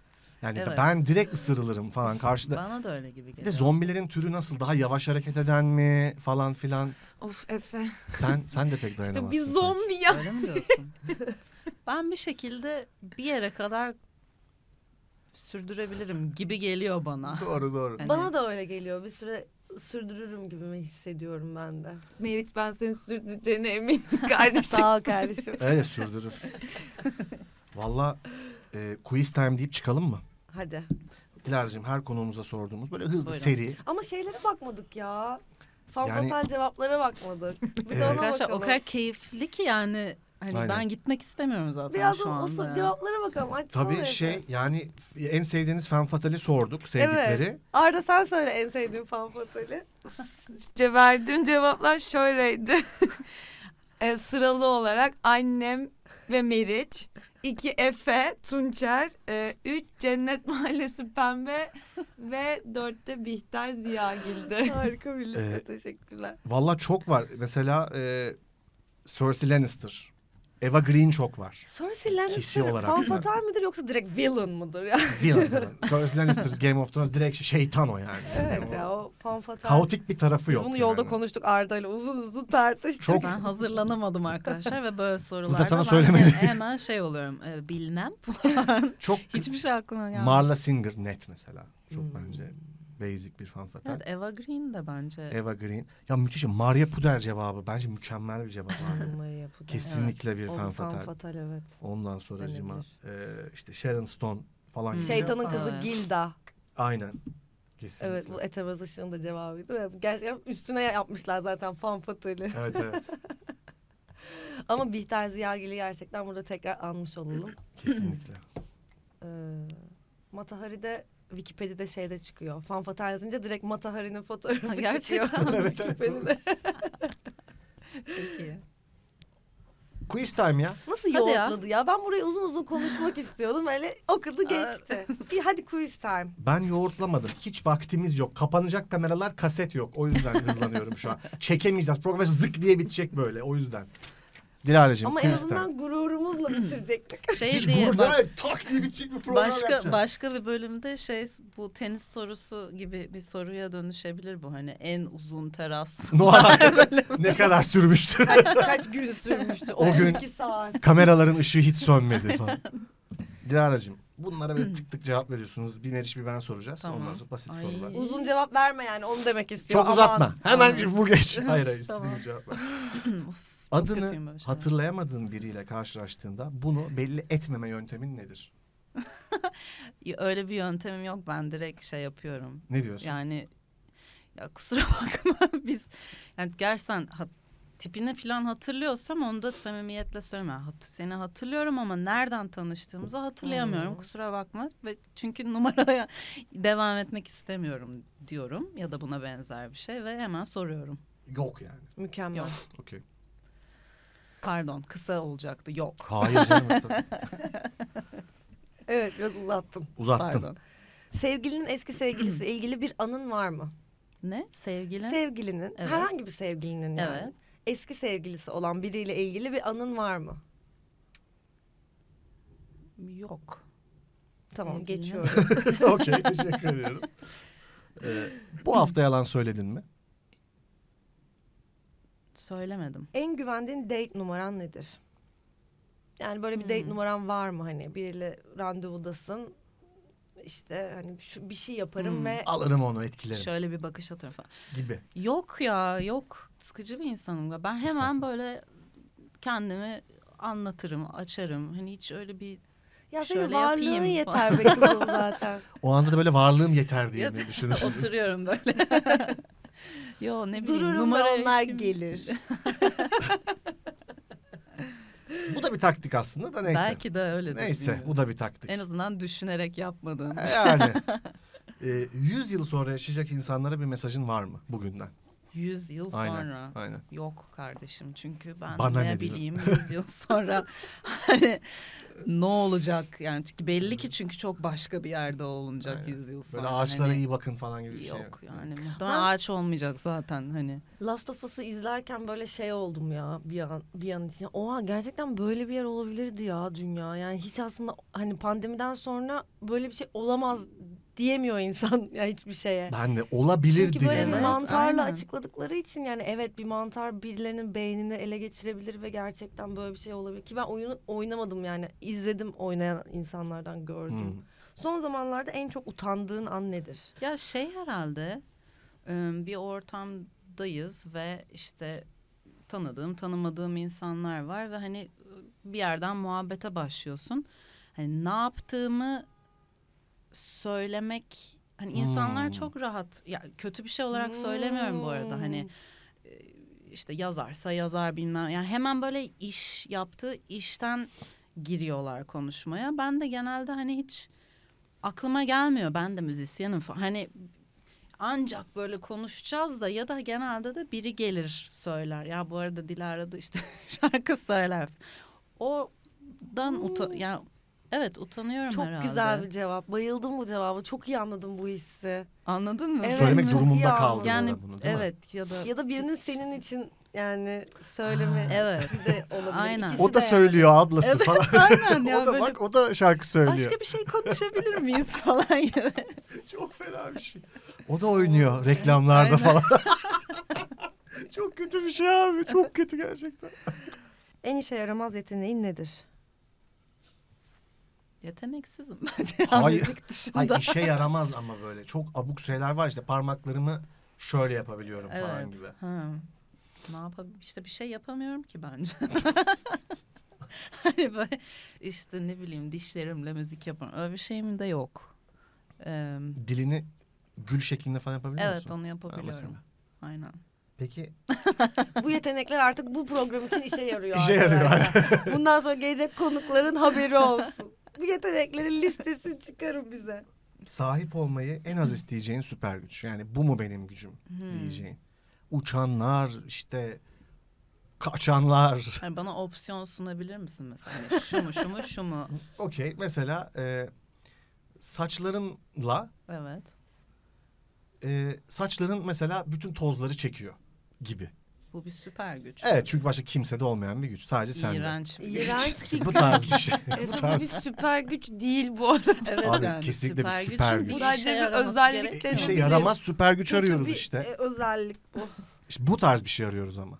Yani evet. ben direkt ısırılırım falan karşıda. Bana da öyle gibi geliyor. Bir zombilerin türü nasıl? Daha yavaş hareket eden mi falan filan. Of Efe. Sen sen de pek dayanamazsın. İşte bir zombi ya. Öyle mi diyorsun? ben bir şekilde bir yere kadar sürdürebilirim gibi geliyor bana. Doğru doğru. Hani... Bana da öyle geliyor. Bir süre sürdürürüm gibi mi hissediyorum ben de. Merit ben seni sürdüreceğine eminim kardeşim. Sağ ol kardeşim. evet sürdürür. Valla e, quiz time deyip çıkalım mı? Hadi. Dilara'cığım her konuğumuza sorduğumuz böyle hızlı Buyurun. seri. Ama şeylere bakmadık ya. Fanfatal yani... cevaplara bakmadık. Bir de ona Arkadaşlar bakalım. o kadar keyifli ki yani Hani Aynen. ben gitmek istemiyorum zaten Biraz şu anda. Biraz cevaplara bakalım. Ay, Tabii şey yeter. yani en sevdiğiniz fan fatali sorduk sevdikleri. Evet. Arda sen söyle en sevdiğin fan fatali. işte verdiğim cevaplar şöyleydi. e, sıralı olarak annem ve Meriç. iki Efe, Tunçer. E, üç Cennet Mahallesi Pembe. ve dörtte Bihter Ziyagil'di. Harika bir liste. Ee, teşekkürler. Valla çok var. Mesela e, Cersei Lannister. Eva Green çok var. Cersei Lannister fan fatal mıdır yoksa direkt villain mıdır? Yani? villain. Cersei Lannister Game of Thrones direkt şeytan o yani. Evet o, ya o fan fatal. Kaotik bir tarafı Biz yok. Biz bunu yolda yani. konuştuk Arda ile uzun uzun tartıştık. Çok... Ben hazırlanamadım arkadaşlar ve böyle sorularda Bu da sana söylemedi. hemen şey oluyorum e, bilmem Çok Hiçbir şey aklıma gelmiyor. Marla Singer net mesela. Çok hmm. bence basic bir fan fanfatel. Evet Eva Green de bence. Eva Green. Ya müthiş. Maria Puder cevabı. Bence mükemmel bir cevap. Maria Puder. Kesinlikle evet. bir fan Fanfatel evet. Ondan sonra cima, e, işte Sharon Stone falan. Hmm. Şeytanın kızı evet. Gilda. Aynen. Kesinlikle. Evet bu Etemez Işık'ın da cevabıydı. Gerçekten üstüne yapmışlar zaten fan fanfateli. Evet evet. Ama Bihter Ziyagil'i gerçekten burada tekrar almış olalım. Kesinlikle. ee, Matahari'de Wikipedia'da şey de çıkıyor. Fanfatal yazınca direkt Matahari'nin fotoğrafı ha, gerçekten çıkıyor. evet, evet. Çok iyi. Quiz time ya. Nasıl hadi yoğurtladı ya. ya? Ben burayı uzun uzun konuşmak istiyordum. Öyle akıllı geçti. Bir hadi quiz time. Ben yoğurtlamadım. Hiç vaktimiz yok. Kapanacak kameralar kaset yok. O yüzden hızlanıyorum şu an. Çekemeyeceğiz. Program zık diye bitecek böyle. O yüzden. Dilara'cığım. Ama en azından gururumuzla bitirecektik. şey Hiç diye, bak, tak diye bitecek bir program başka, yapacağım. Başka bir bölümde şey bu tenis sorusu gibi bir soruya dönüşebilir bu. Hani en uzun teras. ne kadar sürmüştü? kaç, kaç gün sürmüştü? O gün saat. kameraların ışığı hiç sönmedi falan. Dilara'cığım bunlara böyle hmm. tık tık cevap veriyorsunuz. Bir Meriç bir ben soracağız. Tamam. Ondan sonra basit Ay. sorular. Uzun cevap verme yani onu demek istiyorum. Çok uzatma. Aman. Hemen vur geç. Hayır hayır tamam. cevap ver. adını hatırlayamadığın biriyle karşılaştığında bunu belli etmeme yöntemin nedir? Öyle bir yöntemim yok ben direkt şey yapıyorum. Ne diyorsun? Yani ya kusura bakma biz yani gerçekten hat, tipini falan hatırlıyorsam onu da samimiyetle söyleme hat, seni hatırlıyorum ama nereden tanıştığımızı hatırlayamıyorum hmm. kusura bakma. ve Çünkü numaraya devam etmek istemiyorum diyorum ya da buna benzer bir şey ve hemen soruyorum. Yok yani. Mükemmel. Yok. Okey. Pardon kısa olacaktı. Yok. Hayır canım. evet biraz uzattım. Uzattım. Sevgilinin eski sevgilisi ilgili bir anın var mı? Ne? Sevgilin? Sevgilinin. Evet. Herhangi bir sevgilinin yani. Evet. Eski sevgilisi olan biriyle ilgili bir anın var mı? Yok. Tamam Sevgilinin. geçiyoruz. Okey teşekkür ediyoruz. Ee, bu hafta yalan söyledin mi? söylemedim. En güvendiğin date numaran nedir? Yani böyle bir hmm. date numaran var mı hani biriyle randevudasın işte hani şu bir şey yaparım hmm, ve alırım onu etkilerim. Şöyle bir bakış atarım falan. Gibi. Yok ya yok sıkıcı bir insanım ben hemen böyle kendimi anlatırım açarım hani hiç öyle bir ya senin varlığın yeter be zaten. o anda da böyle varlığım yeter diye mi düşünürsün? Oturuyorum böyle. Yo ne bileyim numara onlar işim. gelir. bu da bir taktik aslında da neyse. Belki de öyle. Neyse bilmiyorum. bu da bir taktik. En azından düşünerek yapmadın. Yani. e, 100 yıl sonra yaşayacak insanlara bir mesajın var mı bugünden? 100 yıl aynen, sonra aynen. yok kardeşim çünkü ben Bana ne, ne bileyim 100 yıl sonra hani ne olacak yani çünkü belli ki çünkü çok başka bir yerde olunacak Aynen. 100 yıl sonra. Böyle ağaçlara hani, iyi bakın falan gibi bir yok, şey. Yok yani muhtemelen ağaç olmayacak zaten hani. Last of Us'ı izlerken böyle şey oldum ya bir an, bir an için. Oha gerçekten böyle bir yer olabilirdi ya dünya yani hiç aslında hani pandemiden sonra böyle bir şey olamaz diyemiyor insan ya hiçbir şeye. Ben de olabilir Çünkü böyle bir mantarla Aynen. açıkladıkları için yani evet bir mantar birilerinin beynini ele geçirebilir ve gerçekten böyle bir şey olabilir. Ki ben oyunu oynamadım yani izledim oynayan insanlardan gördüm. Hmm. Son zamanlarda en çok utandığın an nedir? Ya şey herhalde bir ortamdayız ve işte tanıdığım tanımadığım insanlar var ve hani bir yerden muhabbete başlıyorsun. Hani ne yaptığımı söylemek hani hmm. insanlar hmm. çok rahat ya kötü bir şey olarak hmm. söylemiyorum bu arada hani hmm. e, işte yazarsa yazar bilmem yani hemen böyle iş yaptığı işten giriyorlar konuşmaya. Ben de genelde hani hiç aklıma gelmiyor ben de müzisyenim falan. Hani ancak böyle konuşacağız da ya da genelde de biri gelir söyler. Ya bu arada Dilara da işte şarkı söyler. Odan hmm. uta yani Evet utanıyorum Çok herhalde. güzel bir cevap. Bayıldım bu cevaba. Çok iyi anladım bu hissi. Anladın mı? Evet, Söylemek durumunda kaldın. Yani bunu, değil evet mi? ya da ya da birinin senin için yani söyleme ah, evet. de olabilir. Aynen. İkisi o da de. söylüyor ablası evet, falan. Aynen ya, o da böyle... bak o da şarkı söylüyor. Başka bir şey konuşabilir miyiz falan gibi. Çok fena bir şey. O da oynuyor reklamlarda aynen. falan. çok kötü bir şey abi. Çok kötü gerçekten. En işe yaramaz yeteneğin nedir? Yeteneksizim bence. Hayır. Müzik dışında. Hayır işe yaramaz ama böyle. Çok abuk şeyler var işte parmaklarımı şöyle yapabiliyorum evet. falan gibi. Ha. Ne yapabilirim? İşte bir şey yapamıyorum ki bence. hani böyle işte ne bileyim dişlerimle müzik yapan öyle bir şeyim de yok. Ee, Dilini gül şeklinde falan yapabiliyor evet, musun? Evet onu yapabiliyorum. Aynen. Peki. bu yetenekler artık bu program için işe yarıyor. İşe yarıyor. Bundan sonra gelecek konukların haberi olsun bu yeteneklerin listesini çıkarın bize. Sahip olmayı en az isteyeceğin süper güç. Yani bu mu benim gücüm hmm. diyeceğin. Uçanlar işte kaçanlar. Yani bana opsiyon sunabilir misin mesela? Hani şu mu şu mu şu mu? Okey mesela e, saçlarınla evet. E, saçların mesela bütün tozları çekiyor gibi. Bu bir süper güç. Evet çünkü başka kimse de olmayan bir güç. Sadece sende. İğrenç İğrenç bir bu şey. tarz bir şey. bu tarz... bir süper güç değil bu arada. Evet, Abi yani, kesinlikle süper bir süper güç. Bu sadece şey bir özellik de İşe yaramaz süper güç Kötü arıyoruz bir, işte. Bir e, özellik bu. İşte bu tarz bir şey arıyoruz ama.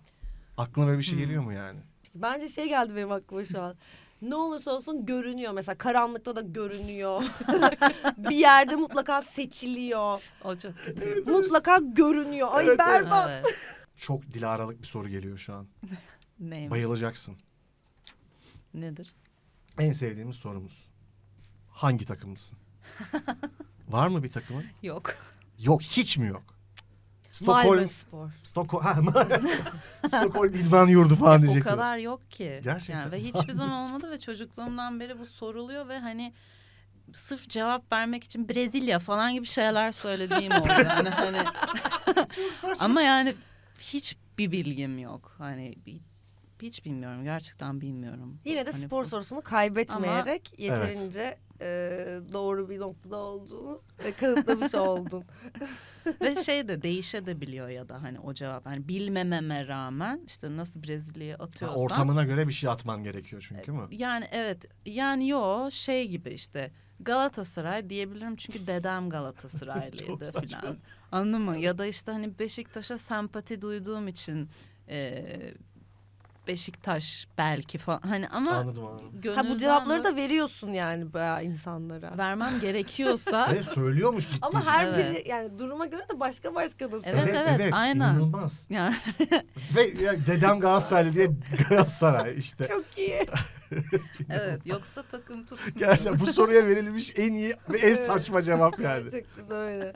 Aklına böyle bir şey hmm. geliyor mu yani? Bence şey geldi benim aklıma şu an. ne olursa olsun görünüyor mesela karanlıkta da görünüyor. bir yerde mutlaka seçiliyor. O çok kötü. mutlaka görünüyor. Ay evet, berbat. Evet çok dilaralık bir soru geliyor şu an. Neymiş? Bayılacaksın. Nedir? En sevdiğimiz sorumuz. Hangi takımlısın? Var mı bir takımın? Yok. Yok hiç mi yok? Stockholm Spor. Stockholm Stockholm idman yurdu falan diyecek. O kadar yok ki. Gerçekten. Yani ve hiçbir zaman olmadı ve çocukluğumdan beri bu soruluyor ve hani sırf cevap vermek için Brezilya falan gibi şeyler söylediğim oldu yani hani. Ama yani hiç bir bilgim yok. Hani hiç bilmiyorum gerçekten bilmiyorum. Yine de hani spor bu... sorusunu kaybetmeyerek Ama... yeterince evet. e, doğru bir noktada olduğunu ve kanıtlamış oldun. Ve şey de değişebiliyor ya da hani o cevap hani bilmememe rağmen işte nasıl Brezilya'ya atıyorsan. Ha, ortamına göre bir şey atman gerekiyor çünkü e, mü? Yani evet yani yo şey gibi işte Galatasaray diyebilirim çünkü dedem Galatasaraylıydı falan. Anladın mı? Ya da işte hani Beşiktaş'a sempati duyduğum için e, Beşiktaş belki falan. Hani ama anladım, anladım. Ha, bu cevapları da veriyorsun yani bayağı insanlara. vermem gerekiyorsa. Ve söylüyormuş ciddi. Ama her Evet. biri yani duruma göre de başka başka da söylüyor. Evet, evet, aynen. inanılmaz. yani Ve ya, dedem Galatasaraylı diye Galatasaray işte. Çok iyi. evet yoksa takım tutmuyor. Gerçekten bu soruya verilmiş en iyi ve en saçma cevap yani. Gerçekten öyle.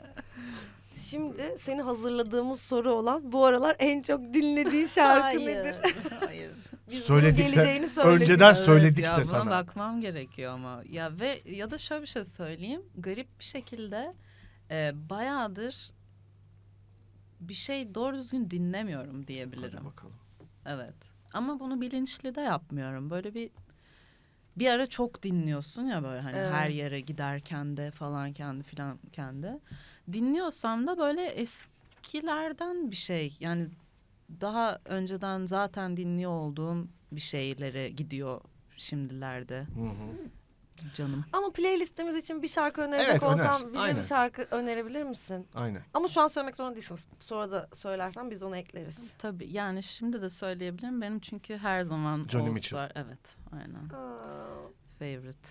Şimdi seni hazırladığımız soru olan bu aralar en çok dinlediğin şarkı hayır, nedir? hayır. Biz söyledik de, önceden söyledik evet, de ya, sana. Buna bakmam gerekiyor ama. Ya ve ya da şöyle bir şey söyleyeyim. Garip bir şekilde e, bayağıdır bir şey doğru düzgün dinlemiyorum diyebilirim. Hadi bakalım. Evet. Ama bunu bilinçli de yapmıyorum. Böyle bir bir ara çok dinliyorsun ya böyle hani evet. her yere giderken de falan kendi filan kendi dinliyorsam da böyle eskilerden bir şey. Yani daha önceden zaten dinliyor olduğum bir şeylere gidiyor şimdilerde. Hı hı. Canım. Ama playlistimiz için bir şarkı önerecek evet, olsam öner. bize Aynen. bir şarkı önerebilir misin? Aynen. Ama şu an söylemek zorunda değilsiniz. Sonra da söylersen biz onu ekleriz. Tabii yani şimdi de söyleyebilirim. Benim çünkü her zaman Johnny Mitchell. Evet aynen. Aa. Favorite.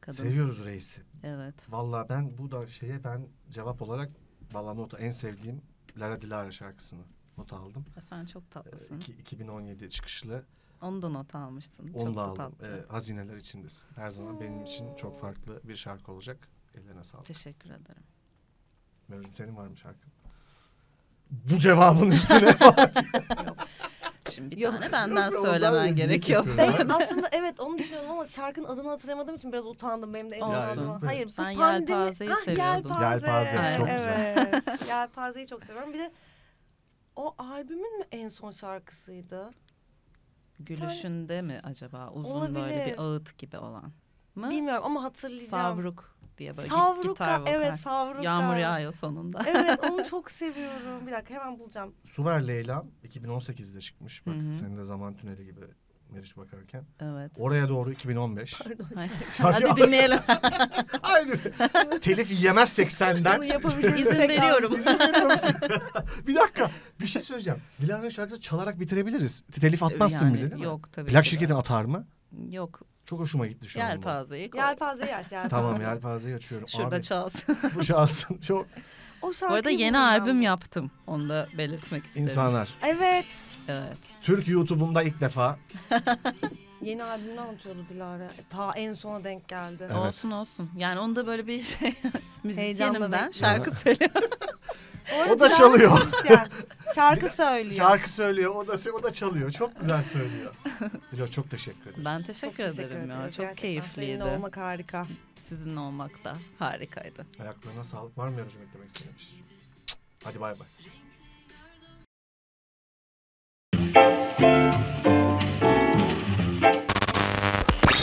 Kadın. Seviyoruz reisi. Evet. Valla ben bu da şeye ben cevap olarak valla nota en sevdiğim Lara Dilara şarkısını not aldım. Ya sen çok tatlısın. E, ee, 2017 çıkışlı. Onu da not almıştın. Onu çok da aldım. Tatlı. E, hazineler içindesin. Her zaman benim için çok farklı bir şarkı olacak. Ellerine sağlık. Teşekkür ederim. Mevcut senin var mı şarkın? Bu cevabın üstüne söylemişim. Bir yok, tane benden yok, söylemen gerekiyor. aslında evet onu düşünüyorum ama şarkının adını hatırlamadığım için biraz utandım benim de. Olsun. Hayır bu ben pandemi. Yelpaze'yi seviyordum. Yelpaze, yelpaze çok evet. güzel. yelpaze'yi çok seviyorum. Bir de o albümün mü en son şarkısıydı? Gülüşünde mi acaba? Uzun Olabilir. böyle bir ağıt gibi olan mı? Bilmiyorum ama hatırlayacağım. Savruk diye böyle savruka, gitar vokal. Evet savruka. Yağmur yağıyor sonunda. Evet onu çok seviyorum. Bir dakika hemen bulacağım. Suver Leyla 2018'de çıkmış. Bak Hı-hı. senin de zaman tüneli gibi Meriç bakarken. Evet. Oraya doğru 2015. Pardon. Şarkı... Şey- Hadi dinleyelim. Haydi. Telif yiyemezsek senden. Bunu yapabileceğiz. İzin veriyorum. İzin veriyor bir dakika. Bir şey söyleyeceğim. Bilal'in şarkısı çalarak bitirebiliriz. Telif atmazsın yani, bize değil mi? Yok tabii. Plak şirketin atar mı? Yok çok hoşuma gitti şu an. Yelpazeyi koy. Yelpazeyi aç. Yelpazeyi. tamam yelpazeyi açıyorum. Şurada Abi, çalsın. bu çalsın. Çok... O Bu arada yeni albüm ya. yaptım. Onu da belirtmek istedim. İnsanlar. Evet. Evet. Türk YouTubeunda ilk defa. yeni albümünü anlatıyordu Dilara. Ta en sona denk geldi. Evet. Olsun olsun. Yani onda böyle bir şey. Müzisyenim ben. Şarkı söylüyorum o da çalıyor. Yani. Şarkı söylüyor. Şarkı söylüyor. O da o da çalıyor. Çok güzel söylüyor. Bilo çok teşekkür ederim. Ben teşekkür, çok teşekkür ederim ya. Çok Gerçekten keyifliydi. Sizinle olmak harika. Sizinle olmak da harikaydı. Ayaklarına sağlık. Var mı yarıcım eklemek istemiş? Şey? Hadi bay bay.